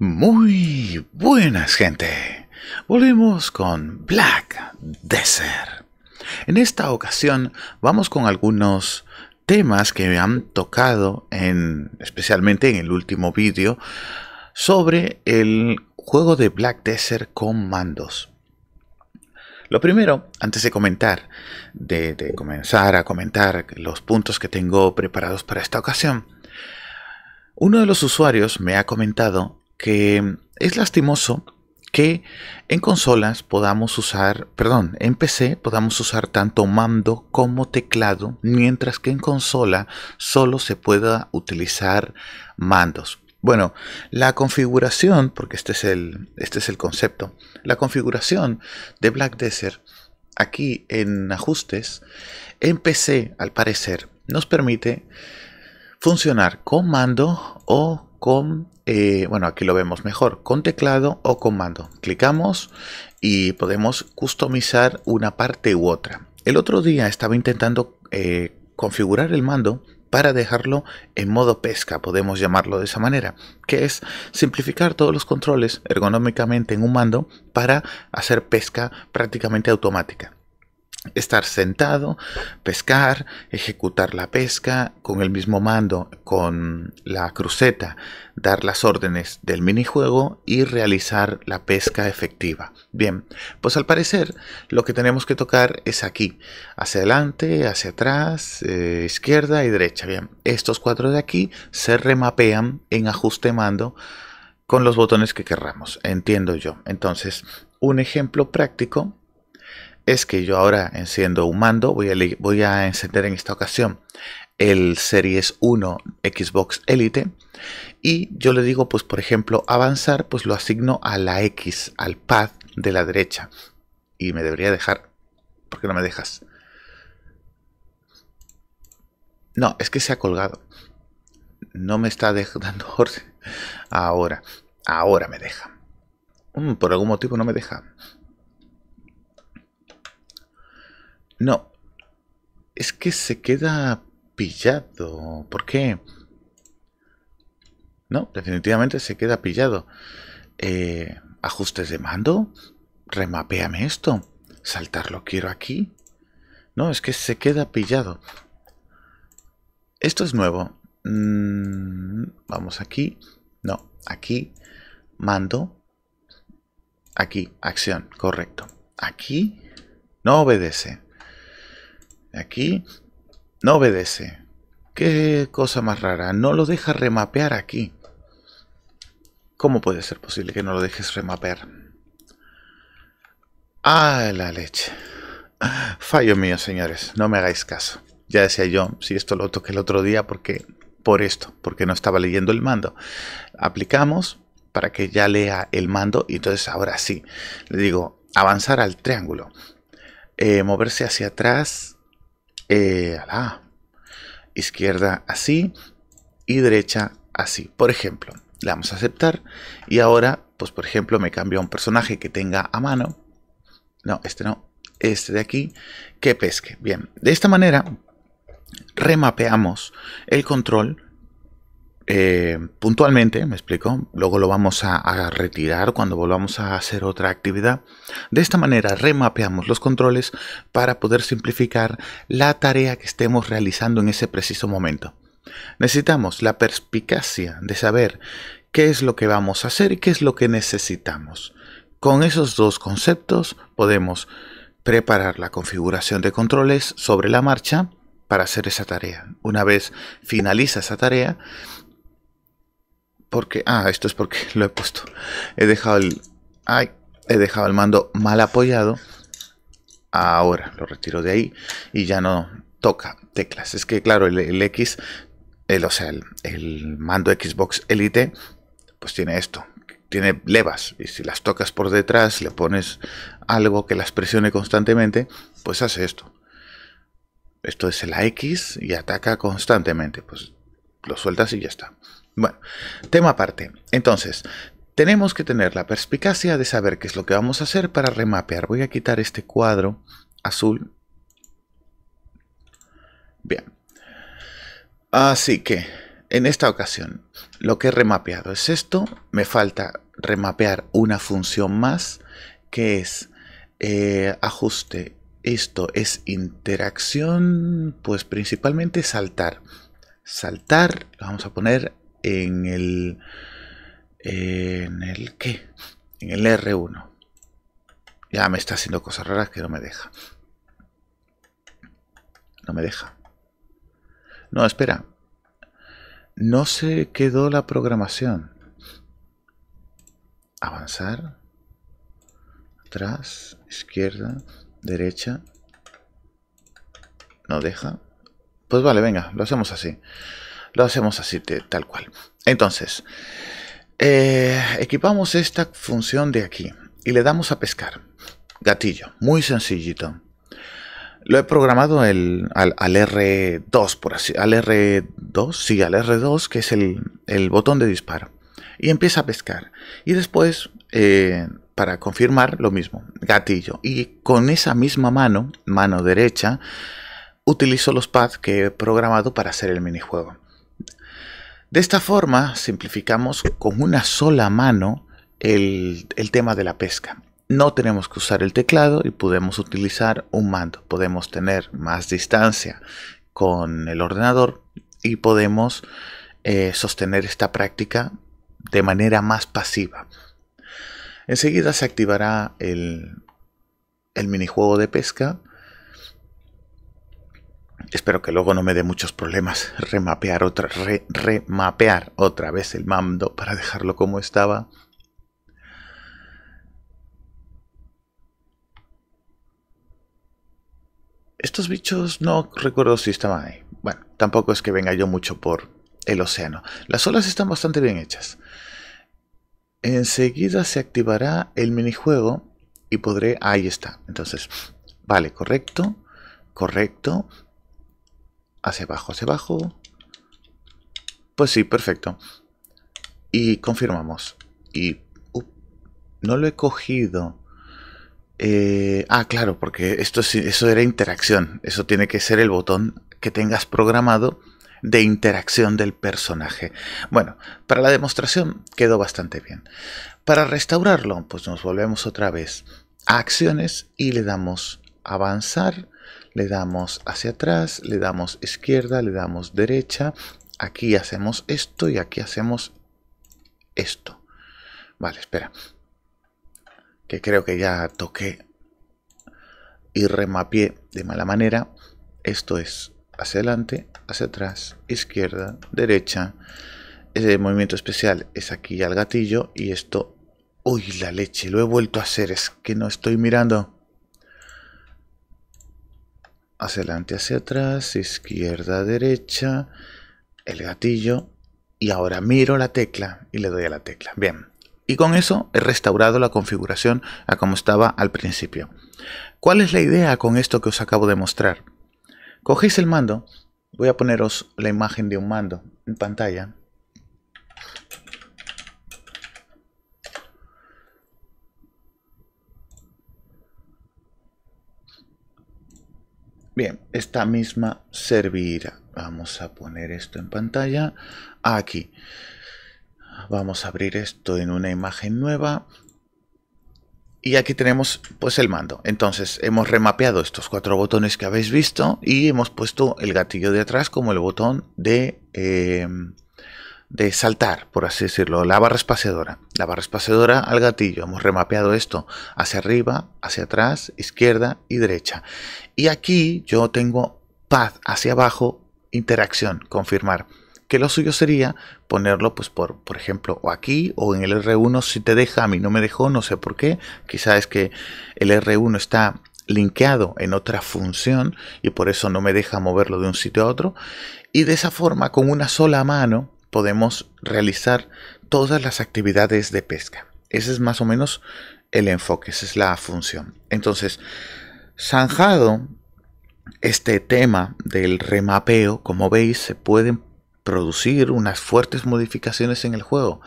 Muy buenas gente, volvemos con Black Desert. En esta ocasión vamos con algunos temas que me han tocado en, especialmente en el último vídeo sobre el juego de Black Desert con mandos. Lo primero, antes de comentar, de comenzar a comentar los puntos que tengo preparados para esta ocasión, uno de los usuarios me ha comentado que es lastimoso que en consolas podamos usar, perdón, en PC podamos usar tanto mando como teclado, mientras que en consola solo se pueda utilizar mandos. Bueno, la configuración, porque este es el, este es el concepto, la configuración de Black Desert aquí en ajustes, en PC al parecer nos permite funcionar con mando o con eh, bueno, aquí lo vemos mejor, con teclado o con mando. Clicamos y podemos customizar una parte u otra. El otro día estaba intentando eh, configurar el mando para dejarlo en modo pesca, podemos llamarlo de esa manera, que es simplificar todos los controles ergonómicamente en un mando para hacer pesca prácticamente automática estar sentado, pescar, ejecutar la pesca con el mismo mando, con la cruceta, dar las órdenes del minijuego y realizar la pesca efectiva. Bien, pues al parecer lo que tenemos que tocar es aquí, hacia adelante, hacia atrás, eh, izquierda y derecha. Bien, estos cuatro de aquí se remapean en ajuste mando con los botones que querramos, entiendo yo. Entonces, un ejemplo práctico es que yo ahora enciendo un mando, voy a, encender en esta ocasión el Series 1 Xbox Elite y yo le digo pues por ejemplo avanzar pues lo asigno a la X al pad de la derecha y me debería dejar porque no me dejas no es que se ha colgado no me está dando orden ahora ahora me deja mm, por algún motivo no me deja No. Es que se queda pillado. ¿Por qué? No, definitivamente se queda pillado. Eh, ajustes de mando. Remapeame esto. Saltarlo quiero aquí. No, es que se queda pillado. Esto es nuevo. Mm, vamos aquí. No, aquí. Mando. Aquí, acción, correcto. Aquí no obedece. Aquí no obedece. Qué cosa más rara. No lo deja remapear aquí. ¿Cómo puede ser posible que no lo dejes remapear? Ah, la leche. Fallo mío, señores. No me hagáis caso. Ya decía yo, si esto lo toqué el otro día, porque por esto, porque no estaba leyendo el mando. Aplicamos para que ya lea el mando y entonces ahora sí. Le digo, avanzar al triángulo. Eh, moverse hacia atrás, eh, a la izquierda así y derecha así. Por ejemplo, le vamos a aceptar y ahora, pues por ejemplo, me cambio a un personaje que tenga a mano. No, este no, este de aquí, que pesque. Bien, de esta manera remapeamos el control eh, puntualmente, me explico, luego lo vamos a, retirar cuando volvamos a hacer otra actividad. De esta manera remapeamos los controles para poder simplificar la tarea que estemos realizando en ese preciso momento. Necesitamos la perspicacia de saber qué es lo que vamos a hacer y qué es lo que necesitamos. Con esos dos conceptos podemos preparar la configuración de controles sobre la marcha para hacer esa tarea. Una vez finaliza esa tarea, porque... Ah, esto es porque lo he puesto. He dejado el... Ay, he dejado el mando mal apoyado. Ahora lo retiro de ahí y ya no toca teclas. Es que claro, el, X, el, o sea, el, mando Xbox Elite, pues tiene esto, tiene levas y si las tocas por detrás, le pones algo que las presione constantemente, pues hace esto. Esto es el X y ataca constantemente, pues lo sueltas y ya está. Bueno, tema aparte. Entonces, tenemos que tener la perspicacia de saber qué es lo que vamos a hacer para remapear. Voy a quitar este cuadro azul. Bien. Así que, en esta ocasión, lo que he remapeado es esto. Me falta remapear una función más, que es eh, ajuste. Esto es interacción, pues principalmente saltar. Saltar, lo vamos a poner en el... ¿En el qué? En el R1. Ya me está haciendo cosas raras que no me deja. No me deja. No, espera. No se quedó la programación. Avanzar. Atrás. Izquierda. Derecha. No deja. Pues vale, venga, lo hacemos así. Lo hacemos así, tal cual. Entonces, eh, equipamos esta función de aquí y le damos a pescar. Gatillo, muy sencillito. Lo he programado al, R2, por así, al R2, sí, al R2, que es el, botón de disparo. Y empieza a pescar. Y después, eh, para confirmar, lo mismo, gatillo. Y con esa misma mano, mano derecha, utilizo los pads que he programado para hacer el minijuego. De esta forma simplificamos con una sola mano el, tema de la pesca. No tenemos que usar el teclado y podemos utilizar un mando. Podemos tener más distancia con el ordenador y podemos eh, sostener esta práctica de manera más pasiva. Enseguida se activará el, el minijuego de pesca Espero que luego no me dé muchos problemas remapear otra, remapear otra vez el mando para dejarlo como estaba. Estos bichos no recuerdo si estaban ahí. Bueno, tampoco es que venga yo mucho por el océano. Las olas están bastante bien hechas. Enseguida se activará el minijuego y podré... Ahí está. Entonces, vale, correcto, correcto, hacia abajo, hacia abajo. Pues sí, perfecto. Y confirmamos. Y no lo he cogido. Eh, ah, claro, porque esto eso era interacción. Eso tiene que ser el botón que tengas programado de interacción del personaje. Bueno, para la demostración quedó bastante bien. Para restaurarlo, pues nos volvemos otra vez a acciones y le damos avanzar le damos hacia atrás, le damos izquierda, le damos derecha, aquí hacemos esto y aquí hacemos esto. Vale, espera, que creo que ya toqué y remapié de mala manera. Esto es hacia adelante, hacia atrás, izquierda, derecha. Ese movimiento especial es aquí al gatillo y esto... ¡Uy, la leche! Lo he vuelto a hacer, es que no estoy mirando hacia adelante, hacia atrás, izquierda, derecha, el gatillo y ahora miro la tecla y le doy a la tecla. Bien, y con eso he restaurado la configuración a como estaba al principio. ¿Cuál es la idea con esto que os acabo de mostrar? Cogéis el mando, voy a poneros la imagen de un mando en pantalla Bien, esta misma servirá. Vamos a poner esto en pantalla. Aquí. Vamos a abrir esto en una imagen nueva. Y aquí tenemos pues el mando. Entonces hemos remapeado estos cuatro botones que habéis visto y hemos puesto el gatillo de atrás como el botón de... Eh, de saltar, por así decirlo, la barra espaciadora. La barra espaciadora al gatillo. Hemos remapeado esto hacia arriba, hacia atrás, izquierda y derecha. Y aquí yo tengo ...paz, hacia abajo, interacción, confirmar. Que lo suyo sería ponerlo, pues por, por ejemplo, o aquí o en el R1 si te deja, a mí no me dejó, no sé por qué. ...quizás es que el R1 está linkeado en otra función y por eso no me deja moverlo de un sitio a otro. Y de esa forma, con una sola mano, podemos realizar todas las actividades de pesca. Ese es más o menos el enfoque, esa es la función. Entonces, zanjado este tema del remapeo, como veis, se pueden producir unas fuertes modificaciones en el juego.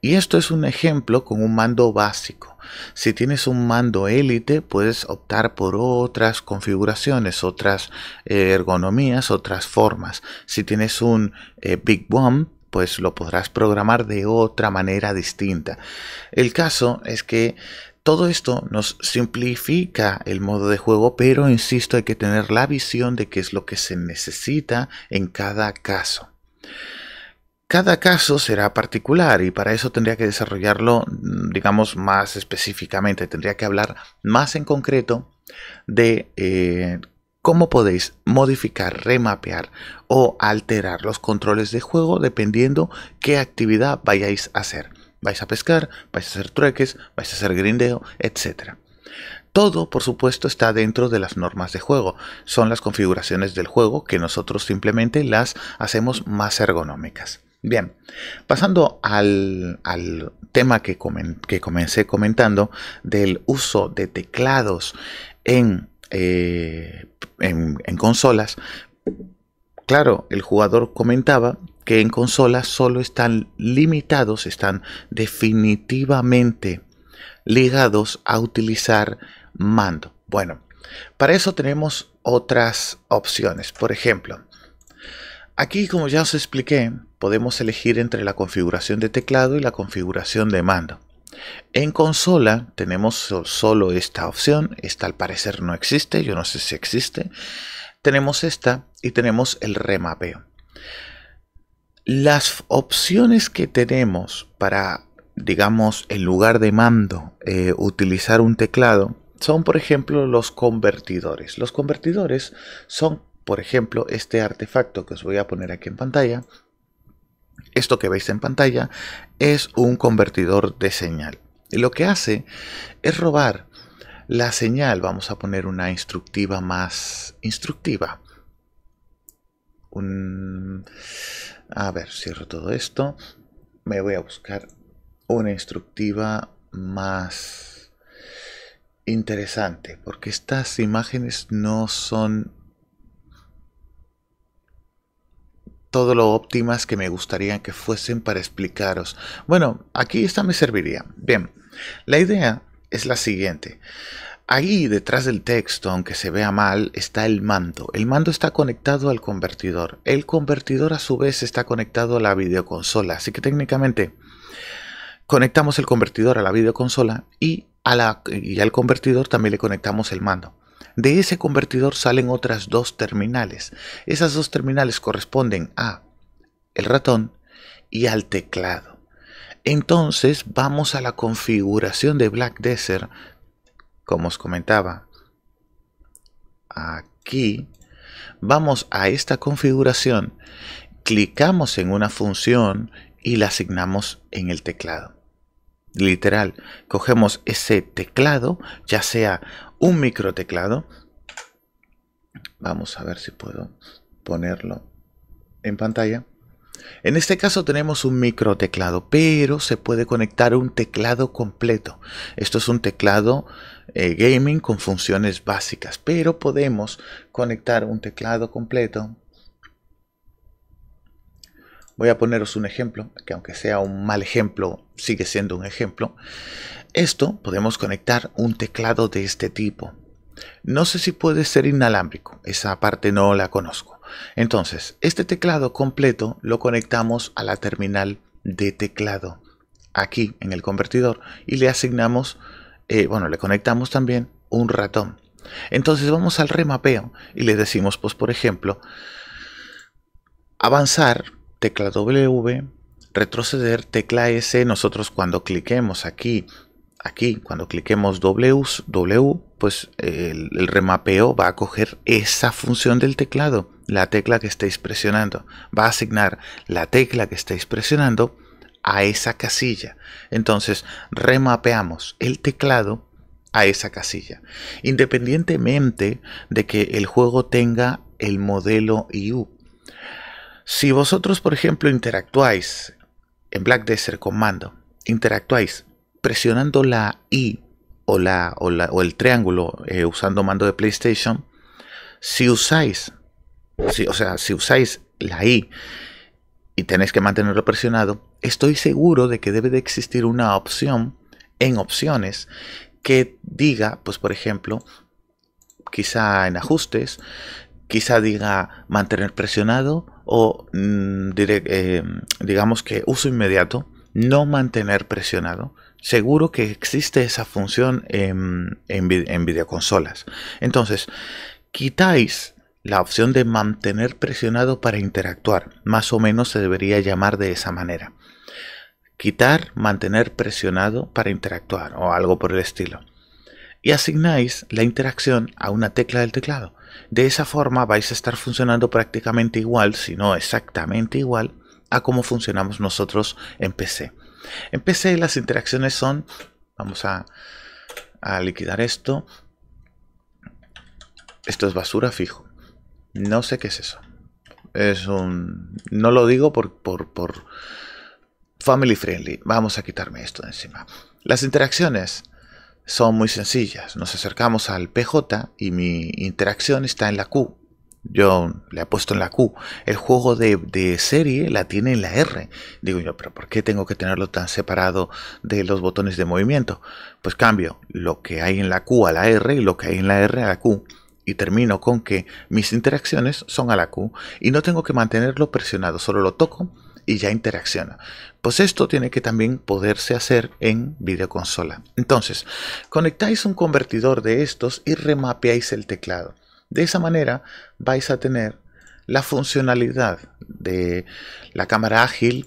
Y esto es un ejemplo con un mando básico. Si tienes un mando élite, puedes optar por otras configuraciones, otras eh, ergonomías, otras formas. Si tienes un eh, Big Bomb, pues lo podrás programar de otra manera distinta. El caso es que todo esto nos simplifica el modo de juego, pero insisto, hay que tener la visión de qué es lo que se necesita en cada caso. Cada caso será particular y para eso tendría que desarrollarlo, mm, digamos, más específicamente. Tendría que hablar más en concreto de eh, cómo podéis modificar, remapear o alterar los controles de juego dependiendo qué actividad vayáis a hacer. Vais a pescar, vais a hacer trueques, vais a hacer grindeo, etc. Todo, por supuesto, está dentro de las normas de juego. Son las configuraciones del juego que nosotros simplemente las hacemos más ergonómicas. Bien, pasando al, tema que, que, comencé comentando del uso de teclados eh, en, en consolas. Claro, el jugador comentaba que en consolas solo están limitados, están definitivamente ligados a utilizar mando. Bueno, para eso tenemos otras opciones. Por ejemplo, aquí como ya os expliqué, podemos elegir entre la configuración de teclado y la configuración de mando. En consola tenemos solo esta opción, esta al parecer no existe, yo no sé si existe. Tenemos esta y tenemos el remapeo. Las opciones que tenemos para, digamos, en lugar de mando, eh, utilizar un teclado, son por ejemplo los convertidores. Los convertidores son, por ejemplo, este artefacto que os voy a poner aquí en pantalla, esto que veis en pantalla es un convertidor de señal. Y lo que hace es robar la señal, vamos a poner una instructiva más instructiva. Un... A ver, cierro todo esto. Me voy a buscar una instructiva más interesante, porque estas imágenes no son todo lo óptimas que me gustaría que fuesen para explicaros. Bueno, aquí esta me serviría. Bien, la idea es la siguiente. Ahí detrás del texto, aunque se vea mal, está el mando. El mando está conectado al convertidor. El convertidor a su vez está conectado a la videoconsola. Así que técnicamente conectamos el convertidor a la videoconsola y, a la, y al convertidor también le conectamos el mando. De ese convertidor salen otras dos terminales. Esas dos terminales corresponden a el ratón y al teclado. Entonces vamos a la configuración de Black Desert, como os comentaba. Aquí vamos a esta configuración, clicamos en una función y la asignamos en el teclado. Literal, cogemos ese teclado, ya sea un micro teclado. Vamos a ver si puedo ponerlo en pantalla. En este caso tenemos un micro teclado, pero se puede conectar un teclado completo. Esto es un teclado eh, gaming con funciones básicas, pero podemos conectar un teclado completo. Voy a poneros un ejemplo, que aunque sea un mal ejemplo, sigue siendo un ejemplo. Esto podemos conectar un teclado de este tipo. No sé si puede ser inalámbrico, esa parte no la conozco. Entonces, este teclado completo lo conectamos a la terminal de teclado aquí en el convertidor y le asignamos, eh, bueno, le conectamos también un ratón. Entonces vamos al remapeo y le decimos, pues por ejemplo, avanzar, tecla W, retroceder, tecla S, nosotros cuando cliquemos aquí aquí, cuando cliquemos W, w pues el, remapeo va a coger esa función del teclado, la tecla que estáis presionando. Va a asignar la tecla que estáis presionando a esa casilla. Entonces, remapeamos el teclado a esa casilla. Independientemente de que el juego tenga el modelo IU. Si vosotros, por ejemplo, interactuáis en Black Desert con mando, interactuáis presionando la I o, la, o, el triángulo eh, usando mando de PlayStation, si usáis, o sea, si usáis la I y tenéis que mantenerlo presionado, estoy seguro de que debe de existir una opción en opciones que diga, pues por ejemplo, quizá en ajustes, quizá diga mantener presionado o mm, eh, digamos que uso inmediato, no mantener presionado. Seguro que existe esa función en, videoconsolas. Entonces, quitáis la opción de mantener presionado para interactuar. Más o menos se debería llamar de esa manera. Quitar, mantener presionado para interactuar o algo por el estilo. Y asignáis la interacción a una tecla del teclado. De esa forma vais a estar funcionando prácticamente igual, si no exactamente igual, a cómo funcionamos nosotros en PC. En PC las interacciones son, vamos a, liquidar esto. Esto es basura fijo. No sé qué es eso. Es un... No lo digo por, por, por family friendly. Vamos a quitarme esto de encima. Las interacciones son muy sencillas. Nos acercamos al PJ y mi interacción está en la Q. Yo le he puesto en la Q. El juego de, de, serie la tiene en la R. Digo yo, pero ¿por qué tengo que tenerlo tan separado de los botones de movimiento? Pues cambio lo que hay en la Q a la R y lo que hay en la R a la Q. Y termino con que mis interacciones son a la Q y no tengo que mantenerlo presionado, solo lo toco y ya interacciona. Pues esto tiene que también poderse hacer en videoconsola. Entonces, conectáis un convertidor de estos y remapeáis el teclado. De esa manera vais a tener la funcionalidad de la cámara ágil,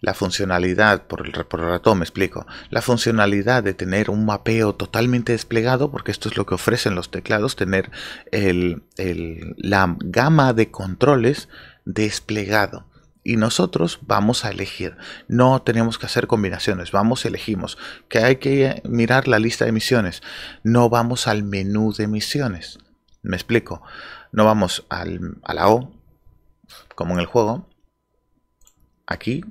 la funcionalidad, por el, ratón me explico, la funcionalidad de tener un mapeo totalmente desplegado, porque esto es lo que ofrecen los teclados, tener la gama de controles desplegado. Y nosotros vamos a elegir, no tenemos que hacer combinaciones, vamos, elegimos, que hay que mirar la lista de misiones, no vamos al menú de misiones me explico. No vamos al, a la O, como en el juego. Aquí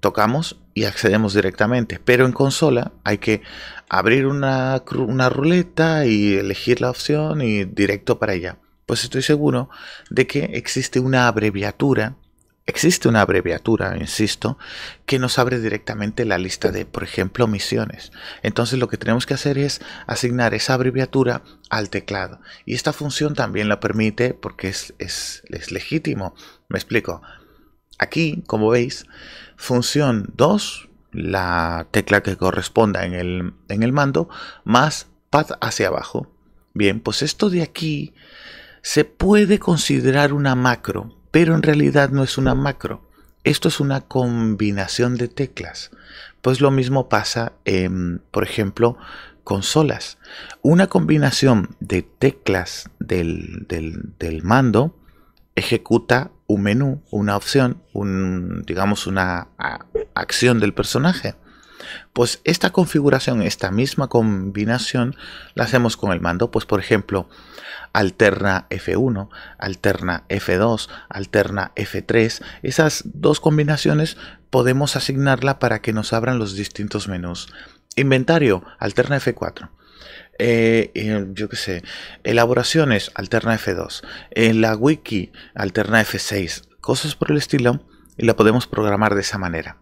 tocamos y accedemos directamente. Pero en consola hay que abrir una, una ruleta y elegir la opción y directo para allá. Pues estoy seguro de que existe una abreviatura Existe una abreviatura, insisto, que nos abre directamente la lista de, por ejemplo, misiones. Entonces lo que tenemos que hacer es asignar esa abreviatura al teclado. Y esta función también la permite porque es, legítimo. Me explico. Aquí, como veis, función 2, la tecla que corresponda en el, en el mando, más pad hacia abajo. Bien, pues esto de aquí se puede considerar una macro pero en realidad no es una macro. Esto es una combinación de teclas. Pues lo mismo pasa, por ejemplo, consolas. Una combinación de teclas del, mando ejecuta un menú, una opción, un, digamos una acción del personaje. Pues esta configuración, esta misma combinación, la hacemos con el mando. Pues por ejemplo, alterna F1, alterna F2, alterna F3. Esas dos combinaciones podemos asignarla para que nos abran los distintos menús. Inventario, alterna F4. Eh, eh, yo qué sé, elaboraciones, alterna F2, En eh, la wiki, alterna F6, cosas por el estilo, y la podemos programar de esa manera.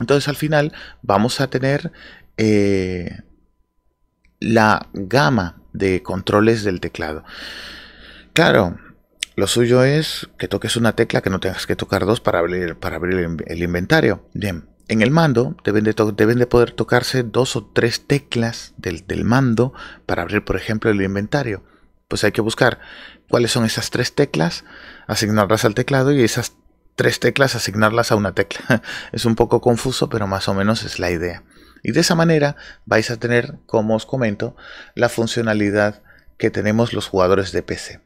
Entonces al final vamos a tener eh, la gama de controles del teclado. Claro, lo suyo es que toques una tecla, que no tengas que tocar dos para abrir, para abrir el inventario. Bien, en el mando deben de, poder tocarse dos o tres teclas del, del, mando para abrir, por ejemplo, el inventario. Pues hay que buscar cuáles son esas tres teclas, asignarlas al teclado y esas tres teclas, asignarlas a una tecla. es un poco confuso, pero más o menos es la idea. Y de esa manera vais a tener, como os comento, la funcionalidad que tenemos los jugadores de PC.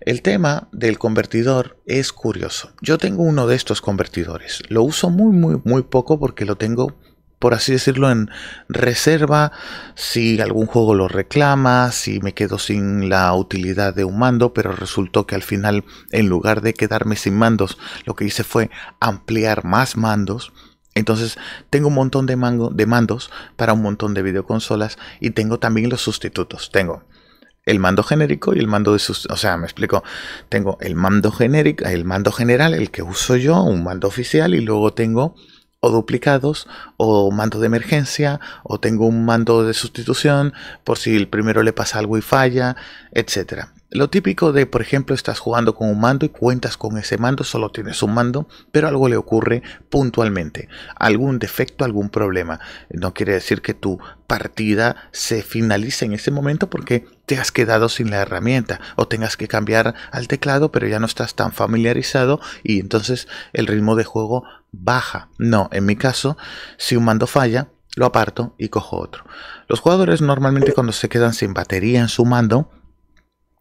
El tema del convertidor es curioso. Yo tengo uno de estos convertidores. Lo uso muy, muy, muy poco porque lo tengo por así decirlo, en reserva si algún juego lo reclama, si me quedo sin la utilidad de un mando, pero resultó que al final, en lugar de quedarme sin mandos, lo que hice fue ampliar más mandos. Entonces tengo un montón de, mandos para un montón de videoconsolas y tengo también los sustitutos. Tengo el mando genérico y el mando de sus, o sea, me explico, tengo el mando genérico, el mando general, el que uso yo, un mando oficial y luego tengo o duplicados o mando de emergencia o tengo un mando de sustitución por si el primero le pasa algo y falla, etcétera. Lo típico de, por ejemplo, estás jugando con un mando y cuentas con ese mando, solo tienes un mando, pero algo le ocurre puntualmente, algún defecto, algún problema. No quiere decir que tu partida se finalice en ese momento porque te has quedado sin la herramienta o tengas que cambiar al teclado, pero ya no estás tan familiarizado y entonces el ritmo de juego baja. No, en mi caso, si un mando falla, lo aparto y cojo otro. Los jugadores normalmente cuando se quedan sin batería en su mando,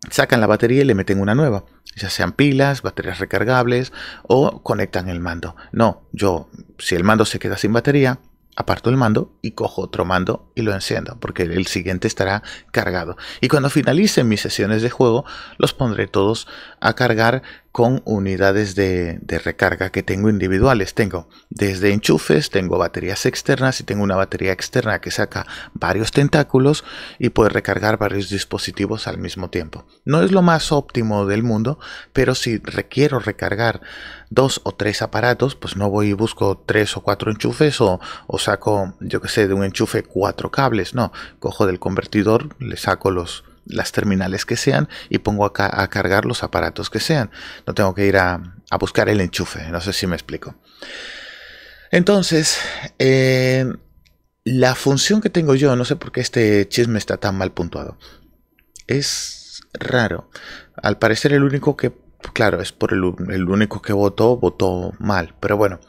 sacan la batería y le meten una nueva, ya sean pilas, baterías recargables o conectan el mando. No, yo, si el mando se queda sin batería, aparto el mando y cojo otro mando y lo enciendo, porque el siguiente estará cargado. Y cuando finalicen mis sesiones de juego, los pondré todos a cargar con unidades de, recarga que tengo individuales. Tengo desde enchufes, tengo baterías externas y tengo una batería externa que saca varios tentáculos y puede recargar varios dispositivos al mismo tiempo. No es lo más óptimo del mundo, pero si requiero recargar dos o tres aparatos, pues no voy y busco tres o cuatro enchufes o, o saco, yo que sé, de un enchufe cuatro cables. No, cojo del convertidor, le saco los las terminales que sean y pongo acá a cargar los aparatos que sean. No tengo que ir a, buscar el enchufe, no sé si me explico. Entonces, eh, la función que tengo yo, no sé por qué este chisme está tan mal puntuado, es raro. Al parecer el único que, claro, es por el, el único que votó, votó mal, pero bueno.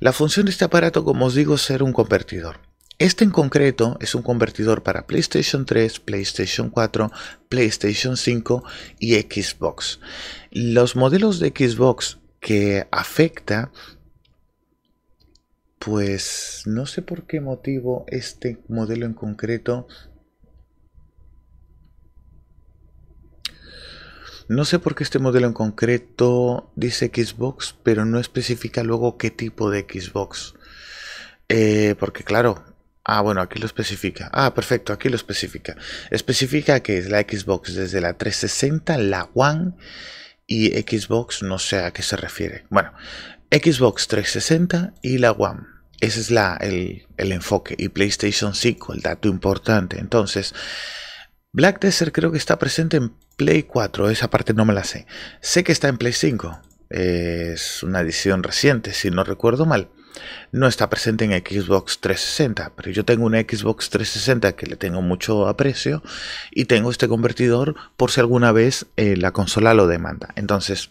La función de este aparato, como os digo, es ser un convertidor. Este en concreto es un convertidor para PlayStation 3, PlayStation 4, PlayStation 5 y Xbox. Los modelos de Xbox que afecta, pues no sé por qué motivo este modelo en concreto No sé por qué este modelo en concreto dice Xbox, pero no especifica luego qué tipo de Xbox. Eh, porque claro, Ah, bueno, aquí lo especifica. Ah, perfecto, aquí lo especifica. Especifica que es la Xbox desde la 360, la One y Xbox, no sé a qué se refiere. Bueno, Xbox 360 y la One. Ese es la, el, el enfoque. Y PlayStation 5, el dato importante. Entonces, Black Desert creo que está presente en Play 4. Esa parte no me la sé. Sé que está en Play 5. Es una edición reciente, si no recuerdo mal no está presente en Xbox 360, pero yo tengo una Xbox 360 que le tengo mucho aprecio y tengo este convertidor por si alguna vez eh, la consola lo demanda. Entonces,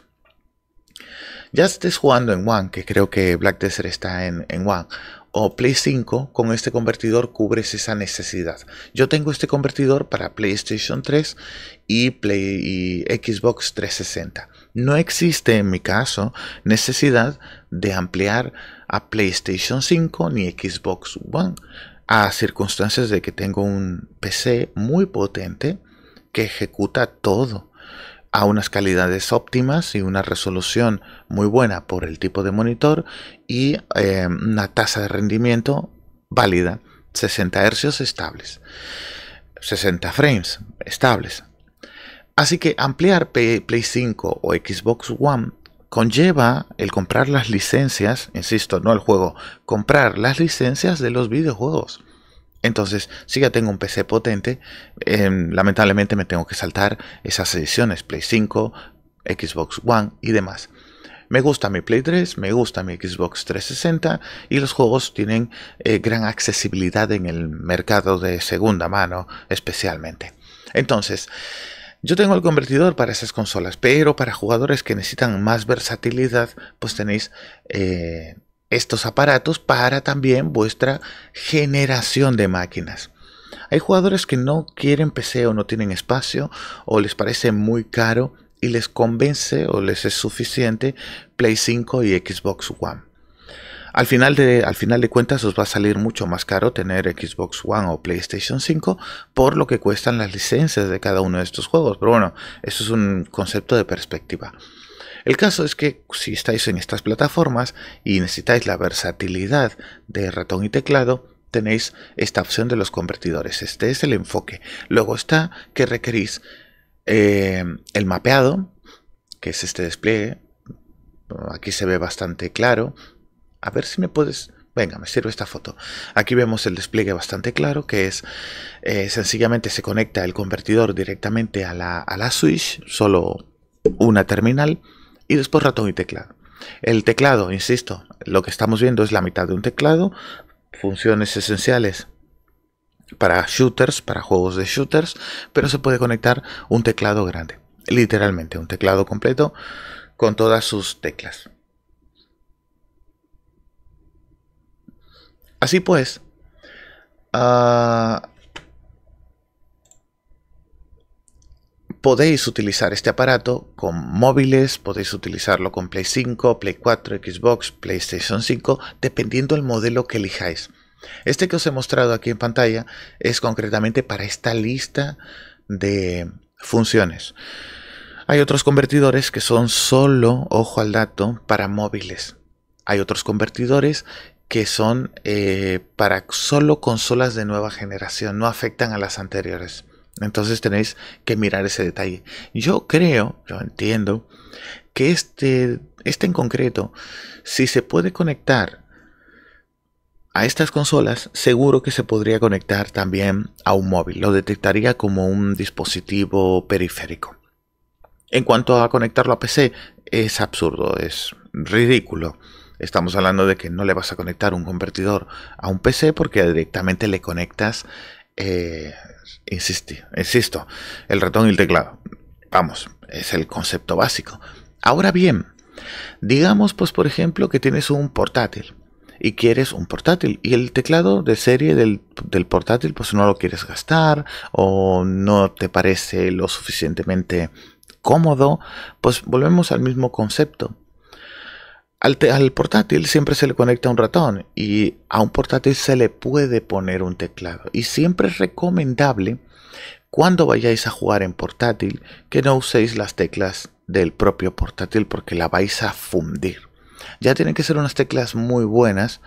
ya estés jugando en One, que creo que Black Desert está en, One, o Play 5, con este convertidor cubres esa necesidad. Yo tengo este convertidor para PlayStation 3 y, Play, y Xbox 360. No existe en mi caso necesidad de ampliar a PlayStation 5 ni Xbox One, a circunstancias de que tengo un PC muy potente que ejecuta todo a unas calidades óptimas y una resolución muy buena por el tipo de monitor y eh, una tasa de rendimiento válida, 60 Hz estables, 60 frames estables. Así que ampliar Play 5 o Xbox One conlleva el comprar las licencias, insisto, no el juego, comprar las licencias de los videojuegos. Entonces, si ya tengo un PC potente, em, lamentablemente me tengo que saltar esas ediciones, Play 5, Xbox One y demás. Me gusta mi Play 3, me gusta mi Xbox 360 y los juegos tienen eh, gran accesibilidad en el mercado de segunda mano especialmente. Entonces, yo tengo el convertidor para esas consolas, pero para jugadores que necesitan más versatilidad, pues tenéis eh, estos aparatos para también vuestra generación de máquinas. Hay jugadores que no quieren PC o no tienen espacio o les parece muy caro y les convence o les es suficiente Play 5 y Xbox One. Al final, de, al final de cuentas os va a salir mucho más caro tener Xbox One o PlayStation 5 por lo que cuestan las licencias de cada uno de estos juegos. Pero bueno, eso es un concepto de perspectiva. El caso es que si estáis en estas plataformas y necesitáis la versatilidad de ratón y teclado, tenéis esta opción de los convertidores. Este es el enfoque. Luego está que requerís eh, el mapeado, que es este despliegue. Aquí se ve bastante claro a ver si me puedes... Venga, me sirve esta foto. Aquí vemos el despliegue bastante claro, que es eh, sencillamente se conecta el convertidor directamente a la, a la switch, solo una terminal, y después ratón y teclado. El teclado, insisto, lo que estamos viendo es la mitad de un teclado, funciones esenciales para shooters, para juegos de shooters, pero se puede conectar un teclado grande, literalmente un teclado completo con todas sus teclas. Así pues, ah, podéis utilizar este aparato con móviles, podéis utilizarlo con Play 5, Play 4, Xbox, PlayStation 5, dependiendo del modelo que elijáis. Este que os he mostrado aquí en pantalla es concretamente para esta lista de funciones. Hay otros convertidores que son solo, ojo al dato, para móviles. Hay otros convertidores que son eh, para solo consolas de nueva generación, no afectan a las anteriores. Entonces tenéis que mirar ese detalle. Yo creo, yo entiendo, que este, este en concreto, si se puede conectar a estas consolas, seguro que se podría conectar también a un móvil. Lo detectaría como un dispositivo periférico. En cuanto a conectarlo a PC, es absurdo, es ridículo. Estamos hablando de que no le vas a conectar un convertidor a un PC porque directamente le conectas, eh, insisto, el ratón y el teclado. Vamos, es el concepto básico. Ahora bien, digamos pues por ejemplo que tienes un portátil y quieres un portátil y el teclado de serie del, del portátil pues no lo quieres gastar o no te parece lo suficientemente cómodo, pues volvemos al mismo concepto. Al, portátil siempre se le conecta un ratón y a un portátil se le puede poner un teclado. Y siempre es recomendable cuando vayáis a jugar en portátil que no uséis las teclas del propio portátil porque la vais a fundir. Ya tienen que ser unas teclas muy buenas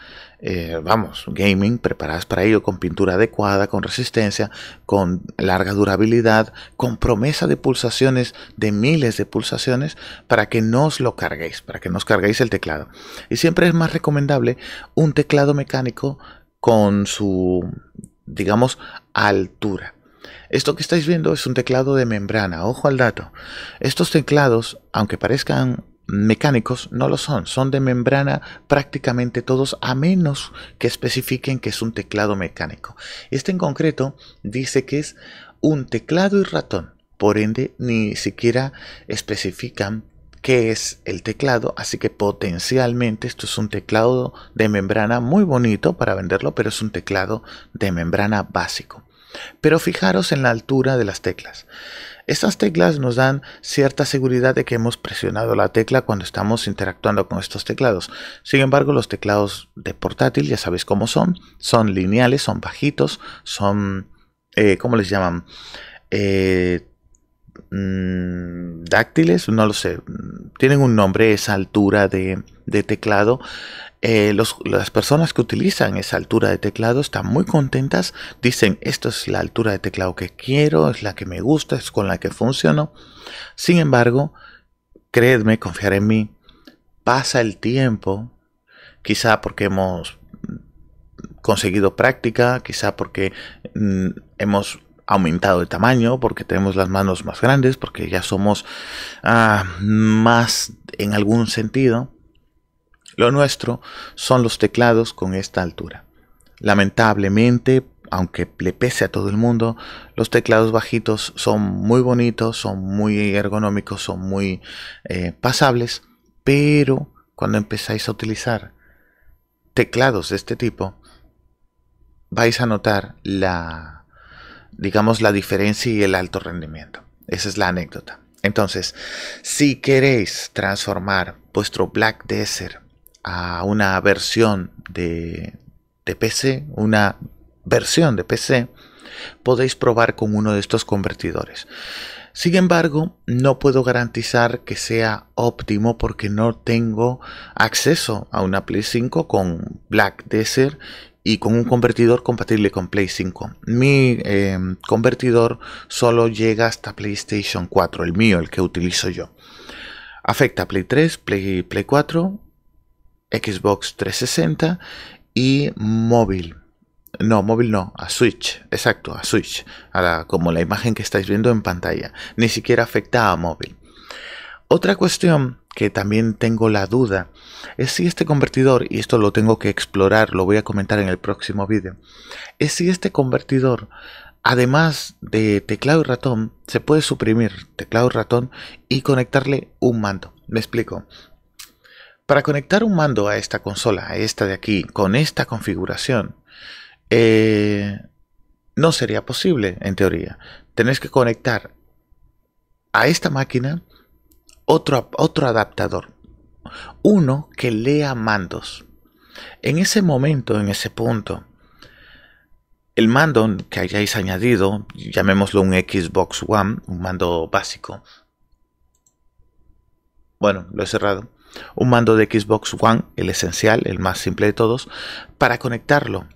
eh, vamos, gaming, preparadas para ello, con pintura adecuada, con resistencia, con larga durabilidad, con promesa de pulsaciones, de miles de pulsaciones, para que no os lo carguéis, para que no os carguéis el teclado. Y siempre es más recomendable un teclado mecánico con su, digamos, altura. Esto que estáis viendo es un teclado de membrana, ojo al dato. Estos teclados, aunque parezcan mecánicos no lo son, son de membrana prácticamente todos a menos que especifiquen que es un teclado mecánico. Este en concreto dice que es un teclado y ratón, por ende ni siquiera especifican qué es el teclado, así que potencialmente esto es un teclado de membrana muy bonito para venderlo, pero es un teclado de membrana básico. Pero fijaros en la altura de las teclas. Estas teclas nos dan cierta seguridad de que hemos presionado la tecla cuando estamos interactuando con estos teclados. Sin embargo, los teclados de portátil ya sabéis cómo son. Son lineales, son bajitos, son... Eh, ¿Cómo les llaman? Eh, mm, dáctiles, no lo sé, tienen un nombre esa altura de, teclado eh, las personas que utilizan esa altura de teclado están muy contentas, dicen esta es la altura de teclado que quiero, es la que me gusta, es con la que funciono. Sin embargo, creedme, confiar en mí, pasa el tiempo, quizá porque hemos conseguido práctica, quizá porque mm, hemos aumentado de tamaño, porque tenemos las manos más grandes, porque ya somos ah, más en algún sentido lo nuestro son los teclados con esta altura. Lamentablemente, aunque le pese a todo el mundo, los teclados bajitos son muy bonitos, son muy ergonómicos, son muy eh, pasables, pero cuando empezáis a utilizar teclados de este tipo, vais a notar la, digamos, la diferencia y el alto rendimiento. Esa es la anécdota. Entonces, si queréis transformar vuestro Black Desert a una versión de, PC, una versión de PC, podéis probar con uno de estos convertidores. Sin embargo, no puedo garantizar que sea óptimo porque no tengo acceso a una Play 5 con Black Desert y con un convertidor compatible con Play 5. Mi eh, convertidor solo llega hasta PlayStation 4, el mío, el que utilizo yo. Afecta Play 3, Play, Play 4 Xbox 360 y móvil. No, móvil no, a Switch, exacto, a Switch, como la imagen que estáis viendo en pantalla. Ni siquiera afecta a móvil. Otra cuestión que también tengo la duda es si este convertidor, y esto lo tengo que explorar, lo voy a comentar en el próximo vídeo, es si este convertidor, además de teclado y ratón, se puede suprimir teclado y ratón y conectarle un mando. Me explico. Para conectar un mando a esta consola, a esta de aquí, con esta configuración, eh, no sería posible en teoría. Tenéis que conectar a esta máquina otro, otro adaptador, uno que lea mandos. En ese momento, en ese punto, el mando que hayáis añadido, llamémoslo un Xbox One, un mando básico. Bueno, lo he cerrado un mando de Xbox One, el esencial, el más simple de todos, para conectarlo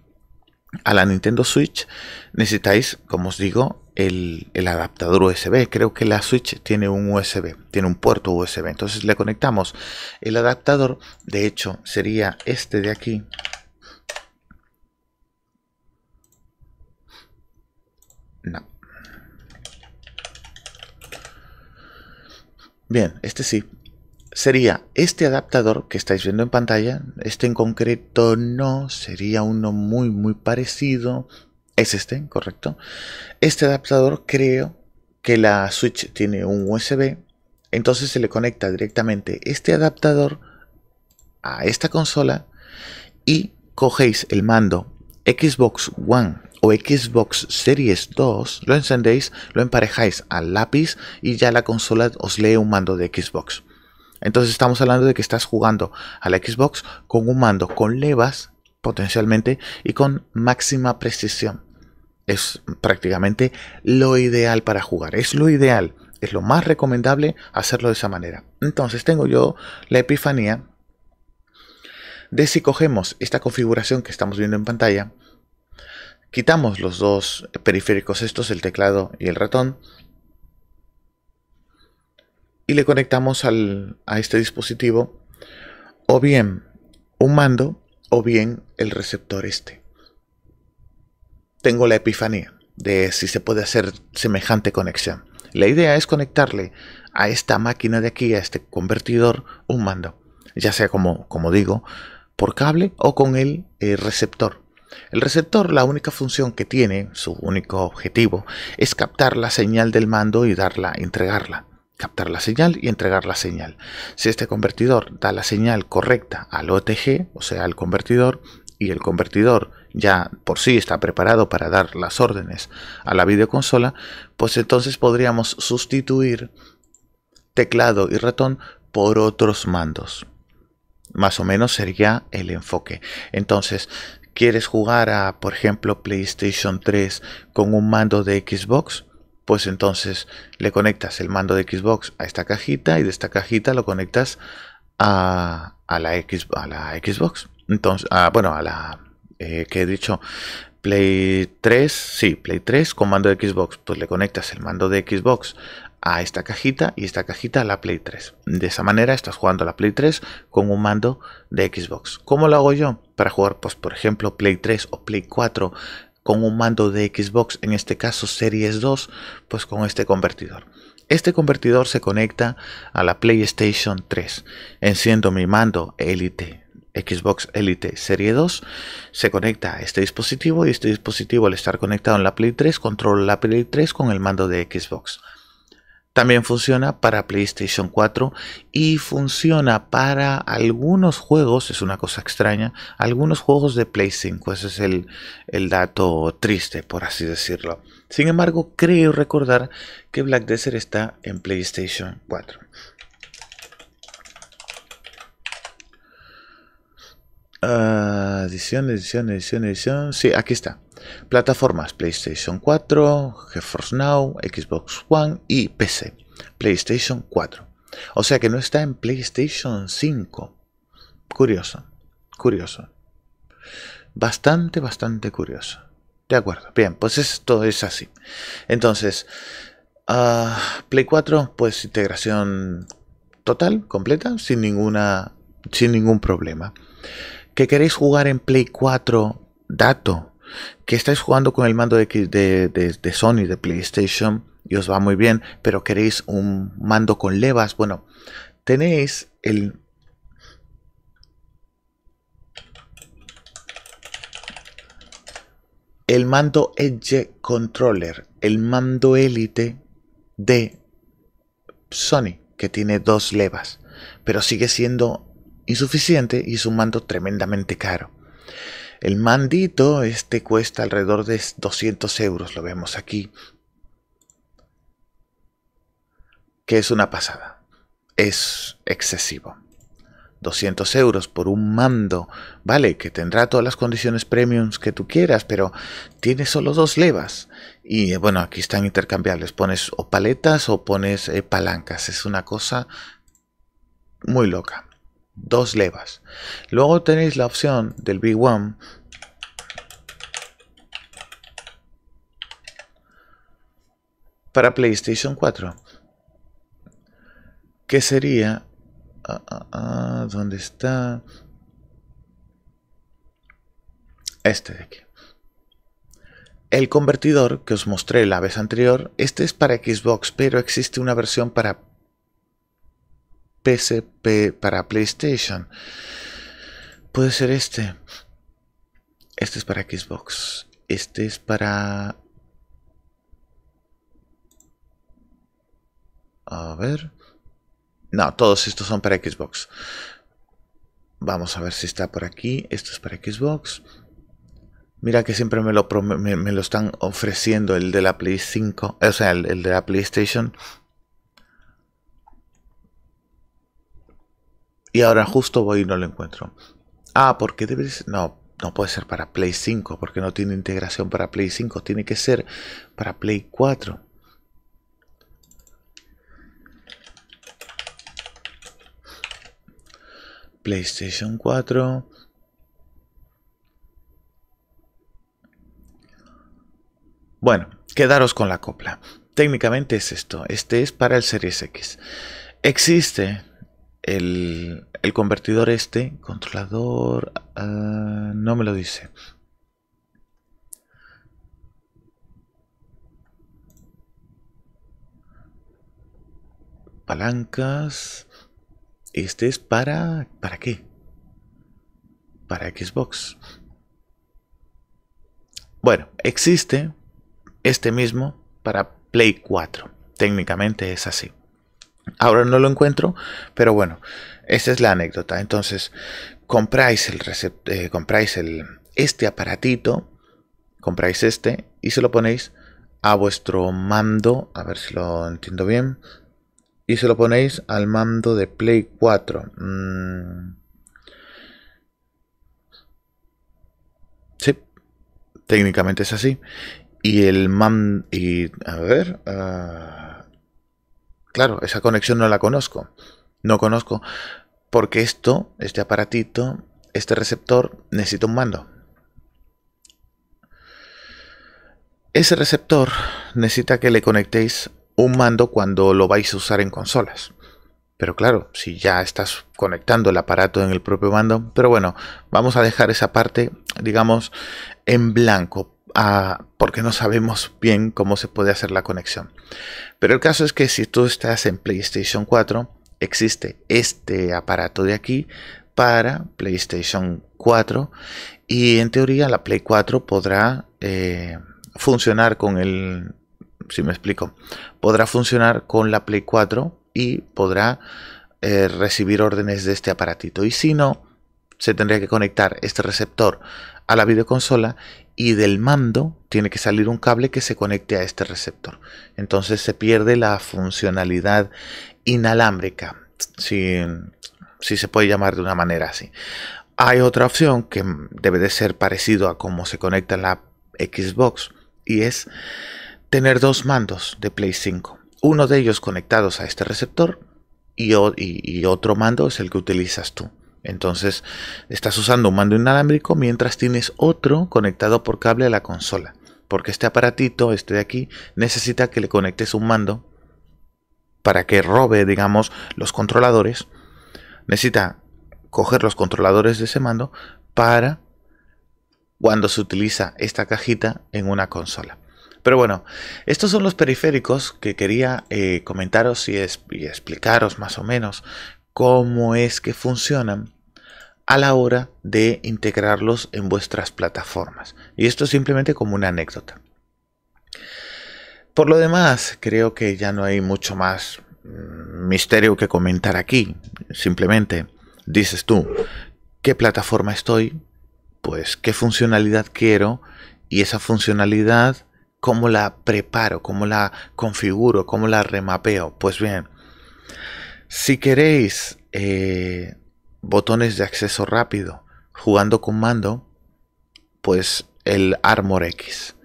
a la Nintendo Switch necesitáis, como os digo, el, adaptador USB. Creo que la Switch tiene un USB, tiene un puerto USB. Entonces le conectamos el adaptador. De hecho, sería este de aquí. No. Bien, este sí sería este adaptador que estáis viendo en pantalla. Este en concreto no, sería uno muy muy parecido. Es este, correcto. Este adaptador creo que la Switch tiene un USB. Entonces se le conecta directamente este adaptador a esta consola y cogéis el mando Xbox One o Xbox Series 2, lo encendéis, lo emparejáis al lápiz y ya la consola os lee un mando de Xbox. Entonces estamos hablando de que estás jugando a la Xbox con un mando con levas potencialmente y con máxima precisión. Es prácticamente lo ideal para jugar, es lo ideal, es lo más recomendable hacerlo de esa manera. Entonces tengo yo la epifanía de si cogemos esta configuración que estamos viendo en pantalla, quitamos los dos periféricos estos, el teclado y el ratón, y le conectamos a este dispositivo o bien un mando o bien el receptor este. Tengo la epifanía de si se puede hacer semejante conexión. La idea es conectarle a esta máquina de aquí, a este convertidor, un mando, ya sea como, como digo, por cable o con el eh, receptor. El receptor, la única función que tiene, su único objetivo, es captar la señal del mando y darla, entregarla captar la señal y entregar la señal. Si este convertidor da la señal correcta al OTG, o sea, al convertidor, y el convertidor ya por sí está preparado para dar las órdenes a la videoconsola, pues entonces podríamos sustituir teclado y ratón por otros mandos. Más o menos sería el enfoque. Entonces, ¿quieres jugar a, por ejemplo, PlayStation 3 con un mando de Xbox? pues entonces le conectas el mando de Xbox a esta cajita y de esta cajita lo conectas a, la, Xbox. Entonces, ah, bueno, a la eh, que he dicho Play 3, sí, Play 3 con mando de Xbox, pues le conectas el mando de Xbox a esta cajita y esta cajita a la Play 3. De esa manera estás jugando a la Play 3 con un mando de Xbox. ¿Cómo lo hago yo? Para jugar, pues por ejemplo, Play 3 o Play 4 con un mando de Xbox, en este caso Series 2, pues con este convertidor. Este convertidor se conecta a la PlayStation 3. Enciendo mi mando Elite Xbox Elite Serie 2 se conecta a este dispositivo y este dispositivo al estar conectado en la Play 3 controla la Play 3 con el mando de Xbox. También funciona para PlayStation 4 y funciona para algunos juegos, es una cosa extraña, algunos juegos de Play 5. Ese es el, dato triste, por así decirlo. Sin embargo, creo recordar que Black Desert está en PlayStation 4. Ah, edición, edición, edición, edición. Sí, aquí está. Plataformas PlayStation 4, GeForce Now, Xbox One y PC. PlayStation 4. O sea que no está en PlayStation 5. Curioso, curioso. Bastante, bastante curioso. De acuerdo, bien, pues esto es así. Entonces, ah, Play 4, pues integración total, completa, sin ninguna. sin ningún problema. ¿Que queréis jugar en Play 4? Dato, que estáis jugando con el mando de, Sony, de PlayStation, y os va muy bien, pero queréis un mando con levas, bueno, tenéis el... El mando Edge Controller, el mando élite de Sony, que tiene dos levas, pero sigue siendo insuficiente y es un mando tremendamente caro. El mandito, este cuesta alrededor de 200 euros, lo vemos aquí. Que es una pasada. Es excesivo. 200 euros por un mando, vale, que tendrá todas las condiciones premiums que tú quieras, pero tiene solo dos levas. Y eh, bueno, aquí están intercambiables, pones o paletas o pones eh, palancas, es una cosa muy loca dos levas. Luego tenéis la opción del big One para PlayStation 4, que sería... Ah, ah, ah, ¿Dónde está? Este de aquí. El convertidor que os mostré la vez anterior, este es para Xbox, pero existe una versión para PSP para PlayStation. Puede ser este. Este es para Xbox. Este es para... A ver. No, todos estos son para Xbox. Vamos a ver si está por aquí. Esto es para Xbox. Mira que siempre me lo, están ofreciendo el de la Play 5. O sea, el, el de la PlayStation. Y ahora justo voy y no lo encuentro. Ah, porque debe ser... No, no puede ser para Play 5, porque no tiene integración para Play 5. Tiene que ser para Play 4. PlayStation 4. Bueno, quedaros con la copla. Técnicamente es esto. Este es para el Series X. Existe el, convertidor este, controlador, ah, no me lo dice. Palancas. Este es para... ¿Para qué? Para Xbox. Bueno, existe este mismo para Play 4. Técnicamente es así. Ahora no lo encuentro, pero bueno, esa es la anécdota. Entonces, compráis, el eh, compráis el, este aparatito, compráis este y se lo ponéis a vuestro mando, a ver si lo entiendo bien, y se lo ponéis al mando de Play 4. Mm. Sí, técnicamente es así. Y el man... Y, a ver... Ah, claro, esa conexión no la conozco. No conozco porque esto, este aparatito, este receptor necesita un mando. Ese receptor necesita que le conectéis un mando cuando lo vais a usar en consolas. Pero claro, si ya estás conectando el aparato en el propio mando. Pero bueno, vamos a dejar esa parte, digamos, en blanco porque no sabemos bien cómo se puede hacer la conexión. Pero el caso es que si tú estás en PlayStation 4, existe este aparato de aquí para PlayStation 4 y en teoría la Play 4 podrá eh, funcionar con el, si me explico, podrá funcionar con la Play 4 y podrá eh, recibir órdenes de este aparatito y si no, se tendría que conectar este receptor a la videoconsola y del mando tiene que salir un cable que se conecte a este receptor. Entonces se pierde la funcionalidad inalámbrica, si, se puede llamar de una manera así. Hay otra opción que debe de ser parecido a cómo se conecta la Xbox y es tener dos mandos de Play 5. Uno de ellos conectados a este receptor y otro mando es el que utilizas tú. Entonces estás usando un mando inalámbrico mientras tienes otro conectado por cable a la consola. Porque este aparatito, este de aquí, necesita que le conectes un mando para que robe, digamos, los controladores. Necesita coger los controladores de ese mando para cuando se utiliza esta cajita en una consola. Pero bueno, estos son los periféricos que quería eh, comentaros y, explicaros más o menos cómo es que funcionan a la hora de integrarlos en vuestras plataformas. Y esto simplemente como una anécdota. Por lo demás, creo que ya no hay mucho más mm, misterio que comentar aquí. Simplemente dices tú, ¿qué plataforma estoy? Pues qué funcionalidad quiero y esa funcionalidad, ¿cómo la preparo? ¿Cómo la configuro? ¿Cómo la remapeo? Pues bien, si queréis eh, botones de acceso rápido jugando con mando, pues el Armor X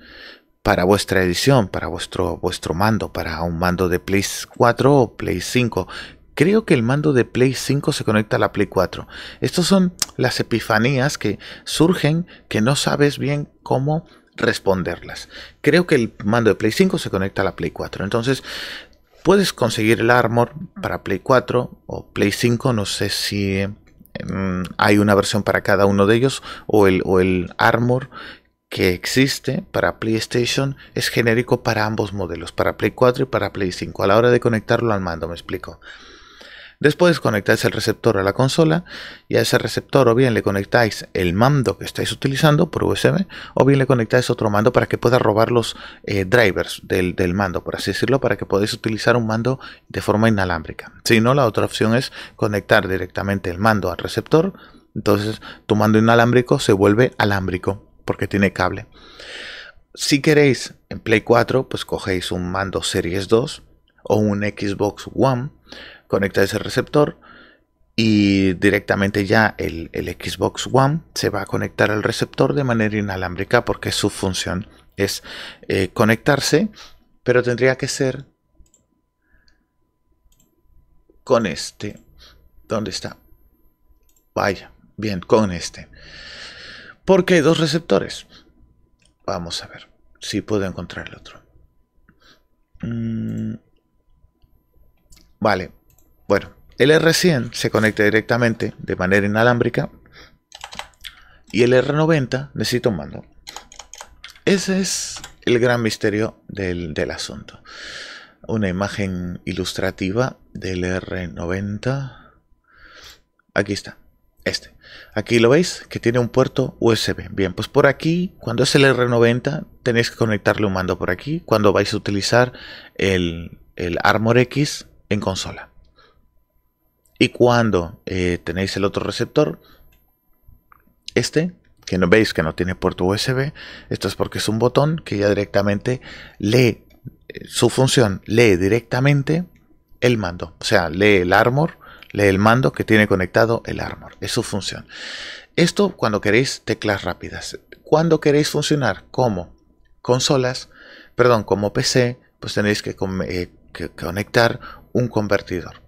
para vuestra edición, para vuestro, vuestro mando, para un mando de Play 4 o Play 5. Creo que el mando de Play 5 se conecta a la Play 4. Estas son las epifanías que surgen que no sabes bien cómo responderlas. Creo que el mando de Play 5 se conecta a la Play 4. Entonces, Puedes conseguir el Armor para Play 4 o Play 5, no sé si em, hay una versión para cada uno de ellos, o el, o el Armor que existe para PlayStation es genérico para ambos modelos, para Play 4 y para Play 5, a la hora de conectarlo al mando, me explico. Después conectáis el receptor a la consola y a ese receptor o bien le conectáis el mando que estáis utilizando por USB o bien le conectáis otro mando para que pueda robar los eh, drivers del, del, mando, por así decirlo, para que podáis utilizar un mando de forma inalámbrica. Si no, la otra opción es conectar directamente el mando al receptor, entonces tu mando inalámbrico se vuelve alámbrico porque tiene cable. Si queréis en Play 4, pues cogéis un mando Series 2 o un Xbox One conecta ese receptor y directamente ya el, Xbox One se va a conectar al receptor de manera inalámbrica porque su función es eh, conectarse, pero tendría que ser con este. ¿Dónde está? Vaya, bien, con este. Porque hay dos receptores. Vamos a ver si puedo encontrar el otro. Mm. vale, bueno, el R100 se conecta directamente de manera inalámbrica y el R90 necesita un mando. Ese es el gran misterio del, asunto. Una imagen ilustrativa del R90. Aquí está. Este. Aquí lo veis que tiene un puerto USB. Bien, pues por aquí, cuando es el R90, tenéis que conectarle un mando por aquí cuando vais a utilizar el Armor X en consola. Y cuando eh, tenéis el otro receptor, este, que no veis que no tiene puerto USB, esto es porque es un botón que ya directamente lee, eh, su función lee directamente el mando, o sea, lee el armor, lee el mando que tiene conectado el armor, es su función. Esto cuando queréis teclas rápidas. Cuando queréis funcionar como consolas, perdón, como PC, pues tenéis eh, que conectar un convertidor.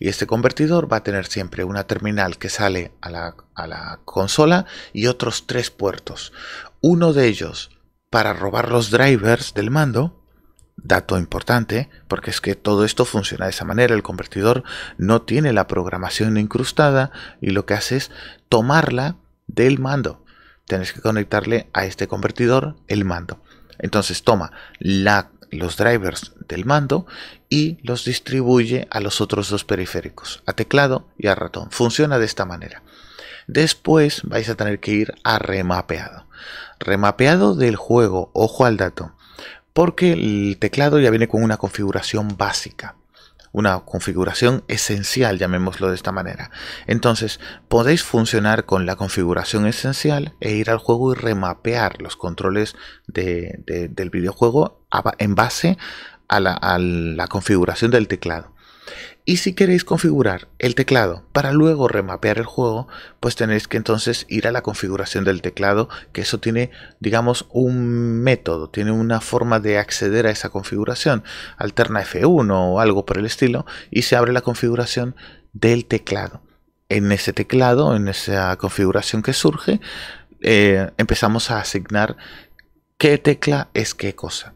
Y este convertidor va a tener siempre una terminal que sale a la, consola y otros tres puertos. Uno de ellos para robar los drivers del mando, dato importante, porque es que todo esto funciona de esa manera, el convertidor no tiene la programación incrustada y lo que hace es tomarla del mando. Tienes que conectarle a este convertidor el mando. Entonces toma la los drivers del mando y los distribuye a los otros dos periféricos, a teclado y a ratón. Funciona de esta manera. Después vais a tener que ir a remapeado. Remapeado del juego, ojo al dato, porque el teclado ya viene con una configuración básica una configuración esencial, llamémoslo de esta manera. Entonces, podéis funcionar con la configuración esencial e ir al juego y remapear los controles del videojuego en base a la configuración del teclado. Y si queréis configurar el teclado para luego remapear el juego, pues tenéis que entonces ir a la configuración del teclado, que eso tiene, digamos, un método, tiene una forma de acceder a esa configuración, alterna F1 o algo por el estilo, y se abre la configuración del teclado. En ese teclado, en esa configuración que surge, eh, empezamos a asignar qué tecla es qué cosa